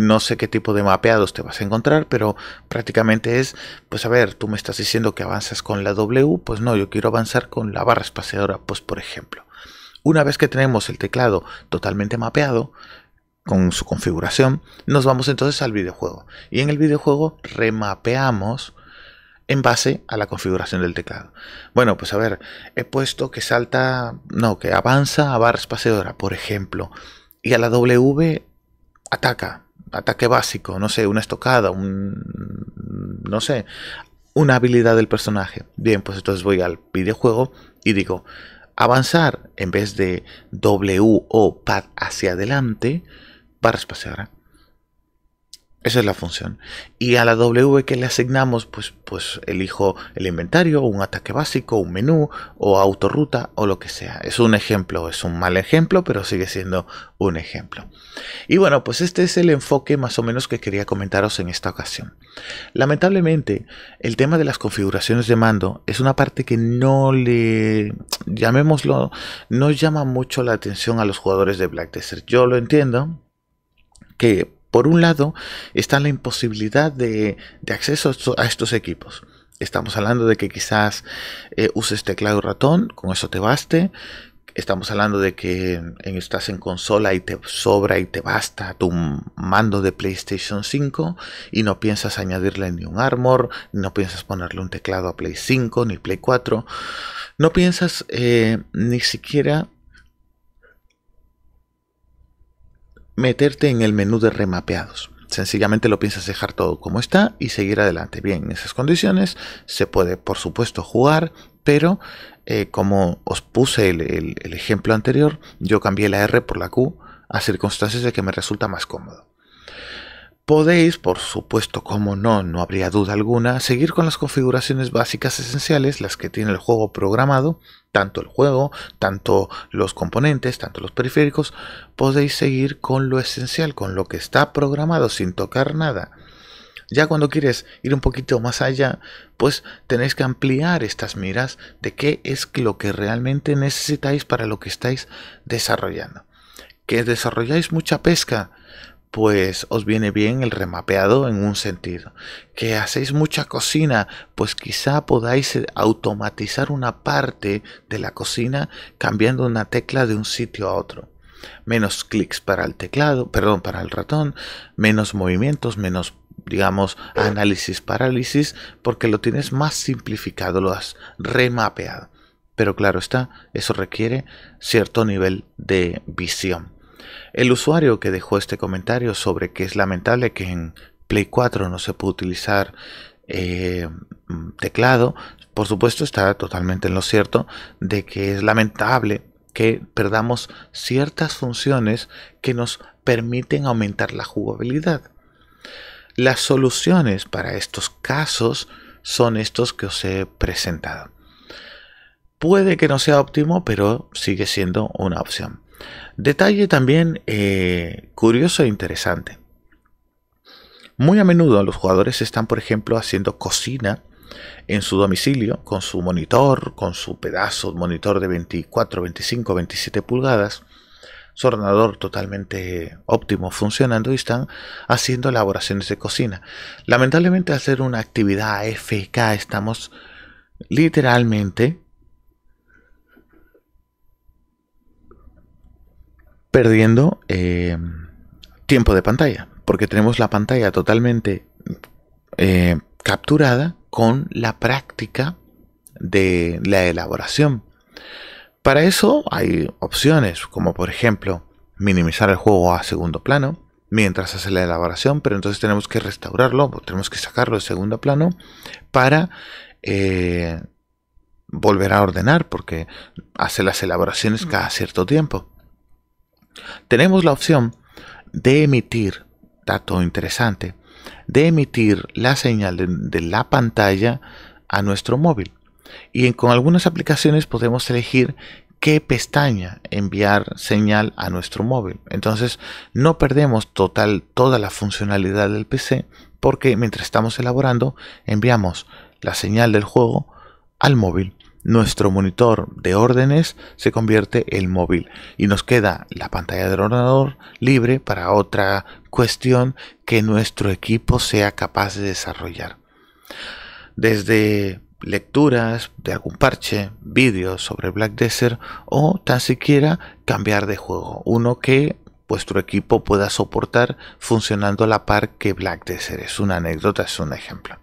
no sé qué tipo de mapeados te vas a encontrar, pero prácticamente es, pues a ver, tú me estás diciendo que avanzas con la W, pues no, yo quiero avanzar con la barra espaciadora, pues por ejemplo. Una vez que tenemos el teclado totalmente mapeado, con su configuración, nos vamos entonces al videojuego. Y en el videojuego remapeamos en base a la configuración del teclado. Bueno, pues a ver, he puesto que salta, no, que avanza a barra espaciadora, por ejemplo, y a la W ataca ataque básico, no sé, una estocada, un... no sé, una habilidad del personaje. Bien, pues entonces voy al videojuego y digo, avanzar en vez de W o pad hacia adelante, barra espaciar ¿eh? Esa es la función. Y a la W que le asignamos, pues, pues elijo el inventario, un ataque básico, un menú o autorruta o lo que sea. Es un ejemplo, es un mal ejemplo, pero sigue siendo un ejemplo. Y bueno, pues este es el enfoque más o menos que quería comentaros en esta ocasión. Lamentablemente, el tema de las configuraciones de mando es una parte que no le, llamémoslo, no llama mucho la atención a los jugadores de Black Desert. Yo lo entiendo que por un lado, está la imposibilidad de, acceso a estos equipos. Estamos hablando de que quizás eh, uses teclado y ratón, con eso te baste. Estamos hablando de que eh, estás en consola y te sobra y te basta tu mando de PlayStation 5 y no piensas añadirle ni un armor, no piensas ponerle un teclado a Play 5 ni Play 4, no piensas eh, ni siquiera meterte en el menú de remapeados. Sencillamente lo piensas dejar todo como está y seguir adelante. Bien, en esas condiciones se puede, por supuesto, jugar, pero eh, como os puse el ejemplo anterior, yo cambié la R por la Q a circunstancias de que me resulta más cómodo. Podéis, por supuesto, como no, no habría duda alguna, seguir con las configuraciones básicas esenciales, las que tiene el juego programado, tanto el juego, tanto los componentes, tanto los periféricos, podéis seguir con lo esencial, con lo que está programado sin tocar nada. Ya cuando quieres ir un poquito más allá, pues tenéis que ampliar estas miras de qué es lo que realmente necesitáis para lo que estáis desarrollando. Que desarrolláis mucha pesca, pues os viene bien el remapeado en un sentido. Que hacéis mucha cocina, pues quizá podáis eh, automatizar una parte de la cocina cambiando una tecla de un sitio a otro. Menos clics para el teclado, perdón, para el ratón, menos movimientos, menos digamos análisis parálisis, porque lo tienes más simplificado, lo has remapeado. Pero claro está, eso requiere cierto nivel de visión. El usuario que dejó este comentario sobre que es lamentable que en Play 4 no se puede utilizar eh, mm, teclado, por supuesto está totalmente en lo cierto de que es lamentable que perdamos ciertas funciones que nos permiten aumentar la jugabilidad. Las soluciones para estos casos son estos que os he presentado. Puede que no sea óptimo, pero sigue siendo una opción. Detalle también eh, curioso e interesante. Muy a menudo los jugadores están, por ejemplo, haciendo cocina en su domicilio con su monitor, con su pedazo monitor de 24, 25, 27 pulgadas, su ordenador totalmente óptimo funcionando y están haciendo elaboraciones de cocina. Lamentablemente, hacer una actividad AFK estamos literalmente perdiendo eh, tiempo de pantalla, porque tenemos la pantalla totalmente eh, capturada con la práctica de la elaboración. Para eso hay opciones, como por ejemplo minimizar el juego a segundo plano mientras hace la elaboración, pero entonces tenemos que restaurarlo, tenemos que sacarlo de segundo plano para eh, volver a ordenar, porque hace las elaboraciones mm. cada cierto tiempo. Tenemos la opción de emitir, dato interesante, de emitir la señal de, la pantalla a nuestro móvil. Y con algunas aplicaciones podemos elegir qué pestaña enviar señal a nuestro móvil. Entonces no perdemos total toda la funcionalidad del PC porque mientras estamos elaborando enviamos la señal del juego al móvil nuestro monitor de órdenes se convierte en móvil y nos queda la pantalla del ordenador libre para otra cuestión que nuestro equipo sea capaz de desarrollar. Desde lecturas de algún parche, vídeos sobre Black Desert o tan siquiera cambiar de juego, uno que vuestro equipo pueda soportar funcionando a la par que Black Desert. Es una anécdota, es un ejemplo.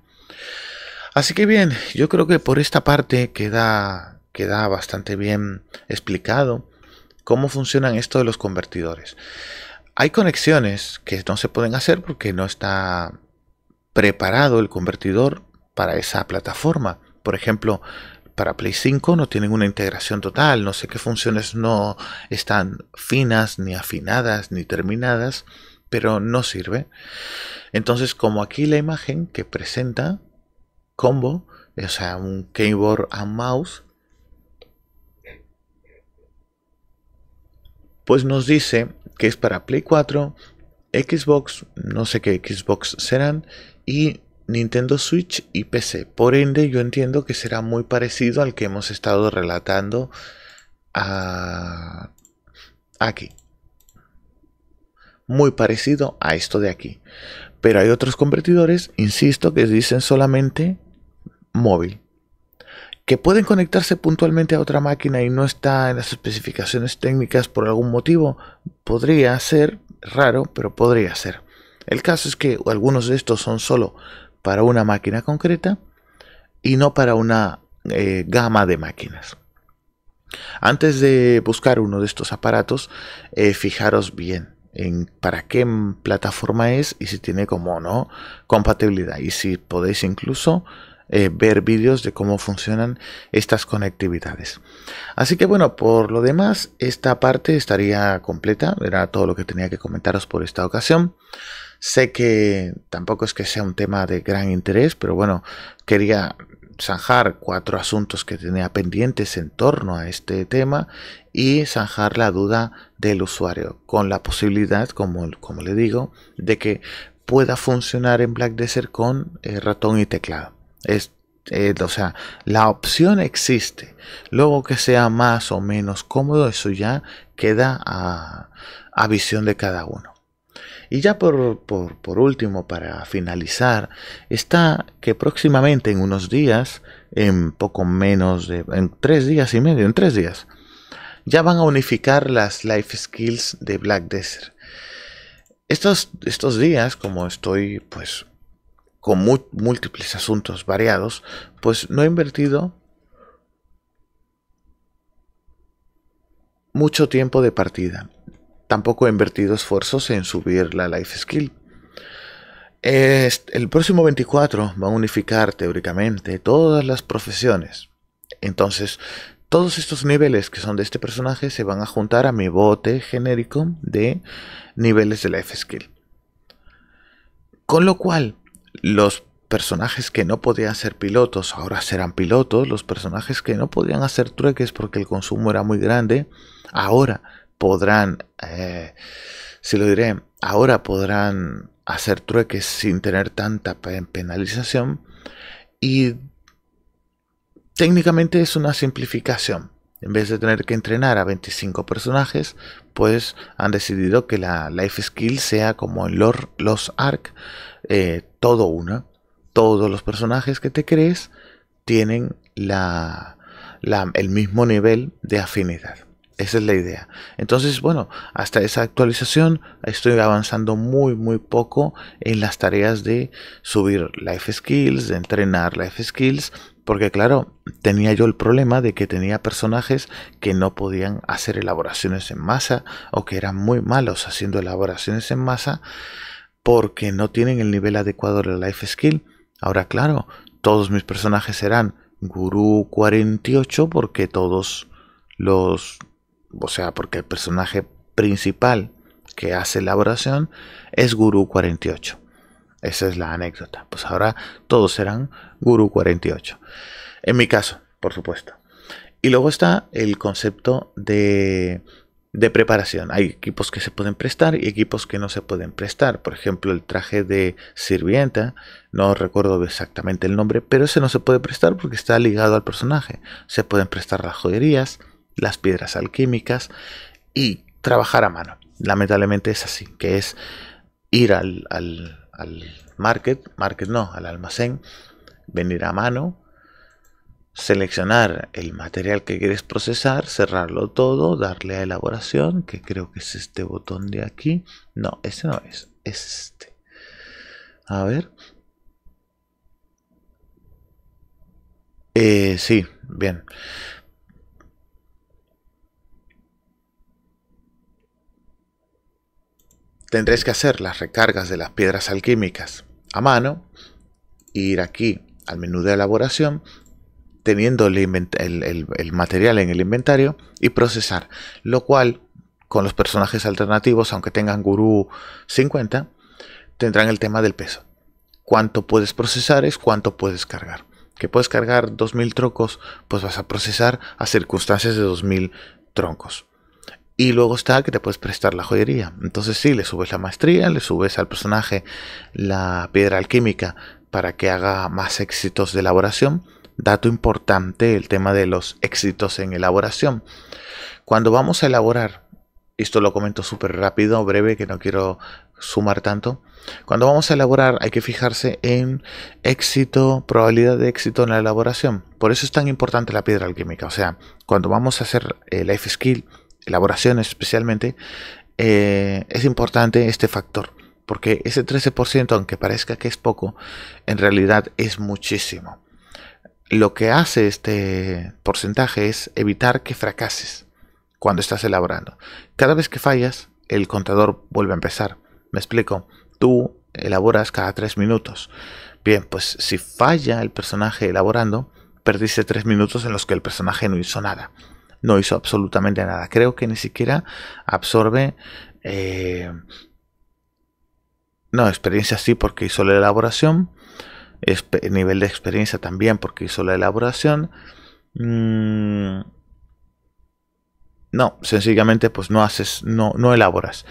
Así que bien, yo creo que por esta parte queda, queda bastante bien explicado cómo funcionan esto de los convertidores. Hay conexiones que no se pueden hacer porque no está preparado el convertidor para esa plataforma. Por ejemplo, para Play 5 no tienen una integración total, no sé qué funciones no están finas, ni afinadas, ni terminadas, pero no sirve. Entonces, como aquí la imagen que presenta combo, o sea, un keyboard a mouse, pues nos dice que es para Play 4, Xbox, no sé qué Xbox serán, y Nintendo Switch y PC. Por ende, yo entiendo que será muy parecido al que hemos estado relatando a... aquí. Muy parecido a esto de aquí. Pero hay otros convertidores, insisto, que dicen solamente móvil que pueden conectarse puntualmente a otra máquina y no está en las especificaciones técnicas por algún motivo, podría ser raro, pero podría ser. El caso es que algunos de estos son solo para una máquina concreta y no para una eh, gama de máquinas. Antes de buscar uno de estos aparatos, eh, fijaros bien en para qué plataforma es y si tiene como no compatibilidad y si podéis incluso eh, ver vídeos de cómo funcionan estas conectividades. Así que bueno, por lo demás, esta parte estaría completa. Era todo lo que tenía que comentaros por esta ocasión. Sé que tampoco es que sea un tema de gran interés, pero bueno, quería zanjar cuatro asuntos que tenía pendientes en torno a este tema y zanjar la duda del usuario, con la posibilidad, como, como le digo, de que pueda funcionar en Black Desert con eh, ratón y teclado. Es, eh, o sea, la opción existe. Luego que sea más o menos cómodo, eso ya queda a, visión de cada uno. Y ya por, último, para finalizar, está que próximamente en unos días, en poco menos de en tres días y medio, en tres días, ya van a unificar las life skills de Black Desert. Estos, estos días, como estoy pues con múltiples asuntos variados, pues no he invertido mucho tiempo de partida. Tampoco he invertido esfuerzos en subir la life skill. El próximo 24 va a unificar teóricamente todas las profesiones. Entonces, todos estos niveles que son de este personaje se van a juntar a mi bote genérico de niveles de life skill. Con lo cual, los personajes que no podían ser pilotos ahora serán pilotos, los personajes que no podían hacer trueques porque el consumo era muy grande, ahora podrán, eh, lo diré, ahora podrán hacer trueques sin tener tanta penalización y técnicamente es una simplificación. En vez de tener que entrenar a 25 personajes, pues han decidido que la Life Skill sea como en Lord, los Arc eh, todo una. Todos los personajes que te crees tienen el mismo nivel de afinidad. Esa es la idea. Entonces, bueno, hasta esa actualización estoy avanzando muy, muy poco en las tareas de subir life skills, de entrenar life skills, porque claro, tenía yo el problema de que tenía personajes que no podían hacer elaboraciones en masa o que eran muy malos haciendo elaboraciones en masa porque no tienen el nivel adecuado de life skill. Ahora, claro, todos mis personajes serán Guru 48 porque todos los... O sea, porque el personaje principal que hace la oración es Guru 48. Esa es la anécdota. Pues ahora todos serán Guru 48. En mi caso, por supuesto. Y luego está el concepto de de preparación. Hay equipos que se pueden prestar y equipos que no se pueden prestar. Por ejemplo, el traje de sirvienta, no recuerdo exactamente el nombre, pero ese no se puede prestar porque está ligado al personaje. Se pueden prestar las joyerías, las piedras alquímicas y trabajar a mano. Lamentablemente es así, que es ir al, al, market, market no, al almacén, venir a mano, seleccionar el material que quieres procesar, cerrarlo todo, darle a elaboración, que creo que es este botón de aquí. No, este no es, este. A ver. Eh, sí, bien. Tendréis que hacer las recargas de las piedras alquímicas a mano, ir aquí al menú de elaboración teniendo el, material en el inventario y procesar. Lo cual, con los personajes alternativos, aunque tengan gurú 50, tendrán el tema del peso. Cuánto puedes procesar es cuánto puedes cargar. Que puedes cargar 2.000 troncos, pues vas a procesar a circunstancias de 2.000 troncos. Y luego está que te puedes prestar la joyería. Entonces sí, le subes la maestría, le subes al personaje la piedra alquímica para que haga más éxitos de elaboración Dato importante, el tema de los éxitos en elaboración. Cuando vamos a elaborar, esto lo comento súper rápido, breve, que no quiero sumar tanto. Cuando vamos a elaborar hay que fijarse en éxito, probabilidad de éxito en la elaboración. Por eso es tan importante la piedra alquímica. O sea, cuando vamos a hacer eh, life skill, elaboración especialmente, eh, es importante este factor. Porque ese 13%, aunque parezca que es poco, en realidad es muchísimo lo que hace este porcentaje es evitar que fracases cuando estás elaborando. Cada vez que fallas, el contador vuelve a empezar. Me explico, tú elaboras cada tres minutos. Bien, pues si falla el personaje elaborando, perdiste tres minutos en los que el personaje no hizo nada. No hizo absolutamente nada. Creo que ni siquiera absorbe... Eh, no, experiencia sí porque hizo la elaboración, nivel de experiencia también porque hizo la elaboración. Mm, no, sencillamente pues no haces, no, no elaboras.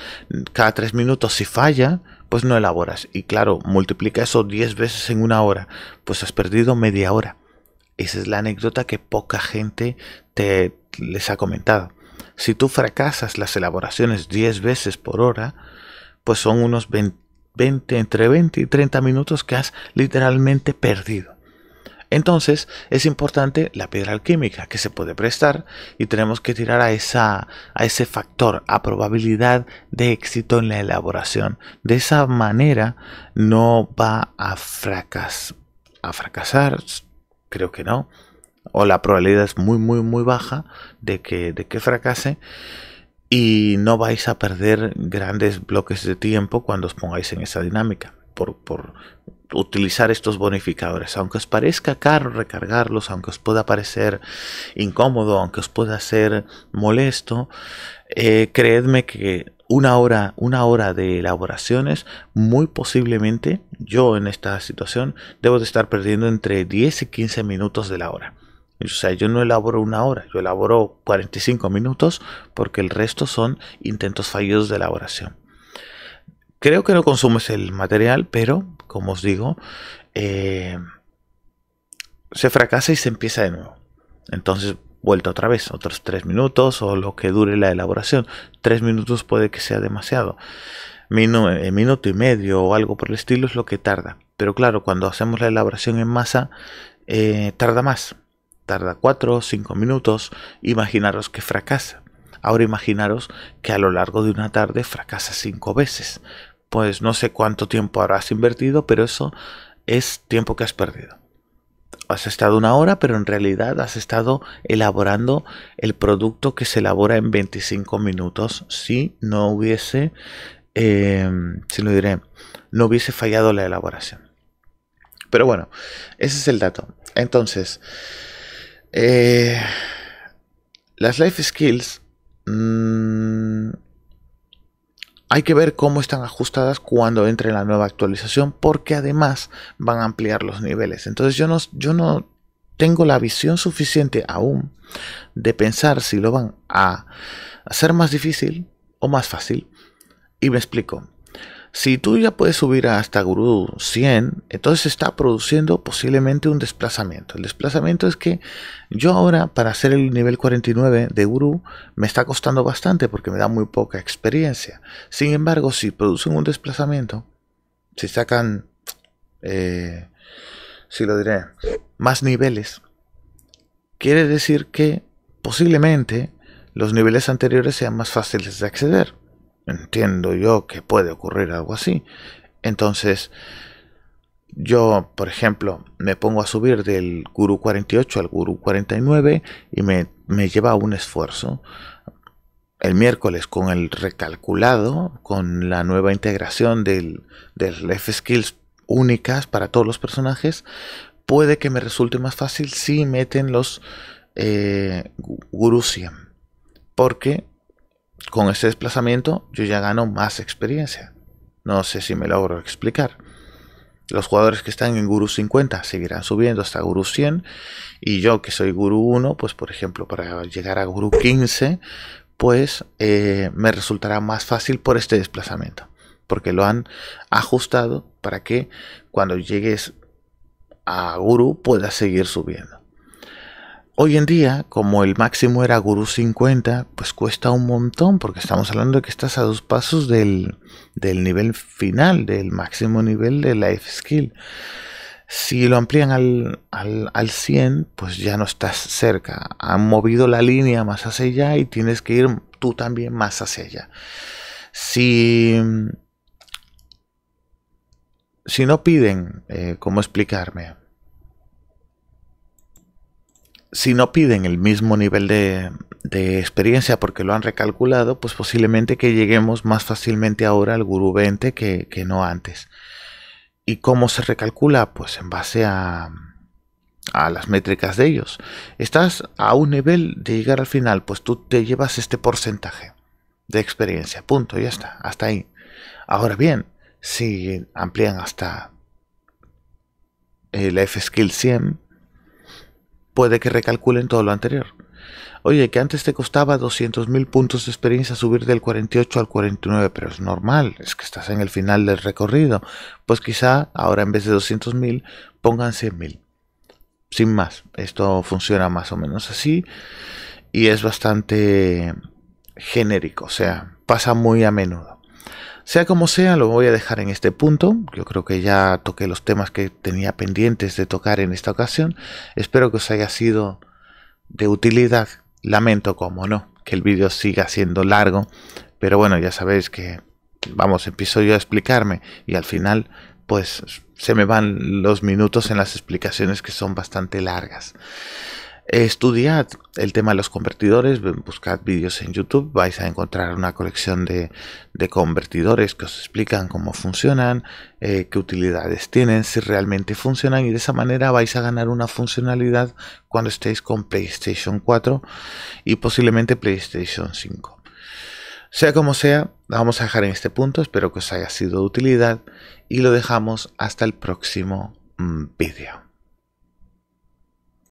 Cada tres minutos si falla, pues no elaboras. Y claro, multiplica eso 10 veces en una hora, pues has perdido media hora. Esa es la anécdota que poca gente te les ha comentado. Si tú fracasas las elaboraciones 10 veces por hora, pues son unos 20 20, entre 20 y 30 minutos que has literalmente perdido. Entonces es importante la piedra alquímica que se puede prestar y tenemos que tirar a, esa, a ese factor, a probabilidad de éxito en la elaboración. De esa manera no va a, a fracasar, creo que no, o la probabilidad es muy, muy, muy baja de que, de que fracase y no vais a perder grandes bloques de tiempo cuando os pongáis en esa dinámica por, utilizar estos bonificadores. Aunque os parezca caro recargarlos, aunque os pueda parecer incómodo, aunque os pueda ser molesto, eh, creedme que una hora, una hora de elaboraciones, muy posiblemente yo en esta situación debo de estar perdiendo entre 10 y 15 minutos de la hora. O sea, yo no elaboro una hora, yo elaboro 45 minutos porque el resto son intentos fallidos de elaboración. Creo que no consumes el material, pero como os digo, eh, se fracasa y se empieza de nuevo. Entonces, vuelta otra vez, otros 3 minutos o lo que dure la elaboración. 3 minutos puede que sea demasiado. Eh, minuto y medio o algo por el estilo es lo que tarda. Pero claro, cuando hacemos la elaboración en masa, eh, tarda más tarda 4 o 5 minutos, imaginaros que fracasa. Ahora imaginaros que a lo largo de una tarde fracasa 5 veces. Pues no sé cuánto tiempo habrás invertido, pero eso es tiempo que has perdido. Has estado una hora, pero en realidad has estado elaborando el producto que se elabora en 25 minutos si no hubiese, em, diré, no hubiese fallado la elaboración. Pero bueno, ese es el dato. Entonces, eh, las life skills mm, hay que ver cómo están ajustadas cuando entre la nueva actualización porque además van a ampliar los niveles. Entonces yo no, yo no tengo la visión suficiente aún de pensar si lo van a hacer más difícil o más fácil. Y me explico. Si tú ya puedes subir hasta Guru 100, entonces está produciendo posiblemente un desplazamiento. El desplazamiento es que yo ahora para hacer el nivel 49 de Guru me está costando bastante porque me da muy poca experiencia. Sin embargo, si producen un desplazamiento, si sacan, eh, si lo diré, más niveles, quiere decir que posiblemente los niveles anteriores sean más fáciles de acceder entiendo yo que puede ocurrir algo así. Entonces, yo, por ejemplo, me pongo a subir del Guru 48 al Guru 49 y me, lleva un esfuerzo. El miércoles con el recalculado, con la nueva integración del, del F-Skills únicas para todos los personajes, puede que me resulte más fácil si meten los eh, Guru 100. Porque con este desplazamiento yo ya gano más experiencia. No sé si me logro explicar. Los jugadores que están en Guru 50 seguirán subiendo hasta Guru 100 y yo que soy Guru 1, pues por ejemplo para llegar a Guru 15, pues eh, me resultará más fácil por este desplazamiento. Porque lo han ajustado para que cuando llegues a Guru puedas seguir subiendo. Hoy en día, como el máximo era Guru 50, pues cuesta un montón, porque estamos hablando de que estás a dos pasos del, nivel final, del máximo nivel de Life Skill. Si lo amplían al, 100, pues ya no estás cerca. Han movido la línea más hacia allá y tienes que ir tú también más hacia allá. Si, si no piden, eh, ¿cómo explicarme? si no piden el mismo nivel de, experiencia porque lo han recalculado, pues posiblemente que lleguemos más fácilmente ahora al Guru 20 que, no antes. ¿Y cómo se recalcula? Pues en base a, a las métricas de ellos. Estás a un nivel de llegar al final, pues tú te llevas este porcentaje de experiencia, punto, ya está, hasta ahí. Ahora bien, si amplían hasta el eh, F-Skill 100, puede que recalculen todo lo anterior. Oye, que antes te costaba 200.000 puntos de experiencia subir del 48 al 49, pero es normal, es que estás en el final del recorrido. Pues quizá ahora en vez de 200.000 pongan 100.000. Sin más, esto funciona más o menos así y es bastante genérico, o sea, pasa muy a menudo. Sea como sea, lo voy a dejar en este punto. Yo creo que ya toqué los temas que tenía pendientes de tocar en esta ocasión. Espero que os haya sido de utilidad. Lamento, como no, que el vídeo siga siendo largo. Pero bueno, ya sabéis que, vamos, empiezo yo a explicarme y al final, pues, se me van los minutos en las explicaciones que son bastante largas. Estudiad el tema de los convertidores, buscad vídeos en YouTube, vais a encontrar una colección de, convertidores que os explican cómo funcionan, eh, qué utilidades tienen, si realmente funcionan y de esa manera vais a ganar una funcionalidad cuando estéis con PlayStation 4 y posiblemente PlayStation 5. Sea como sea, vamos a dejar en este punto, espero que os haya sido de utilidad y lo dejamos hasta el próximo mm, vídeo.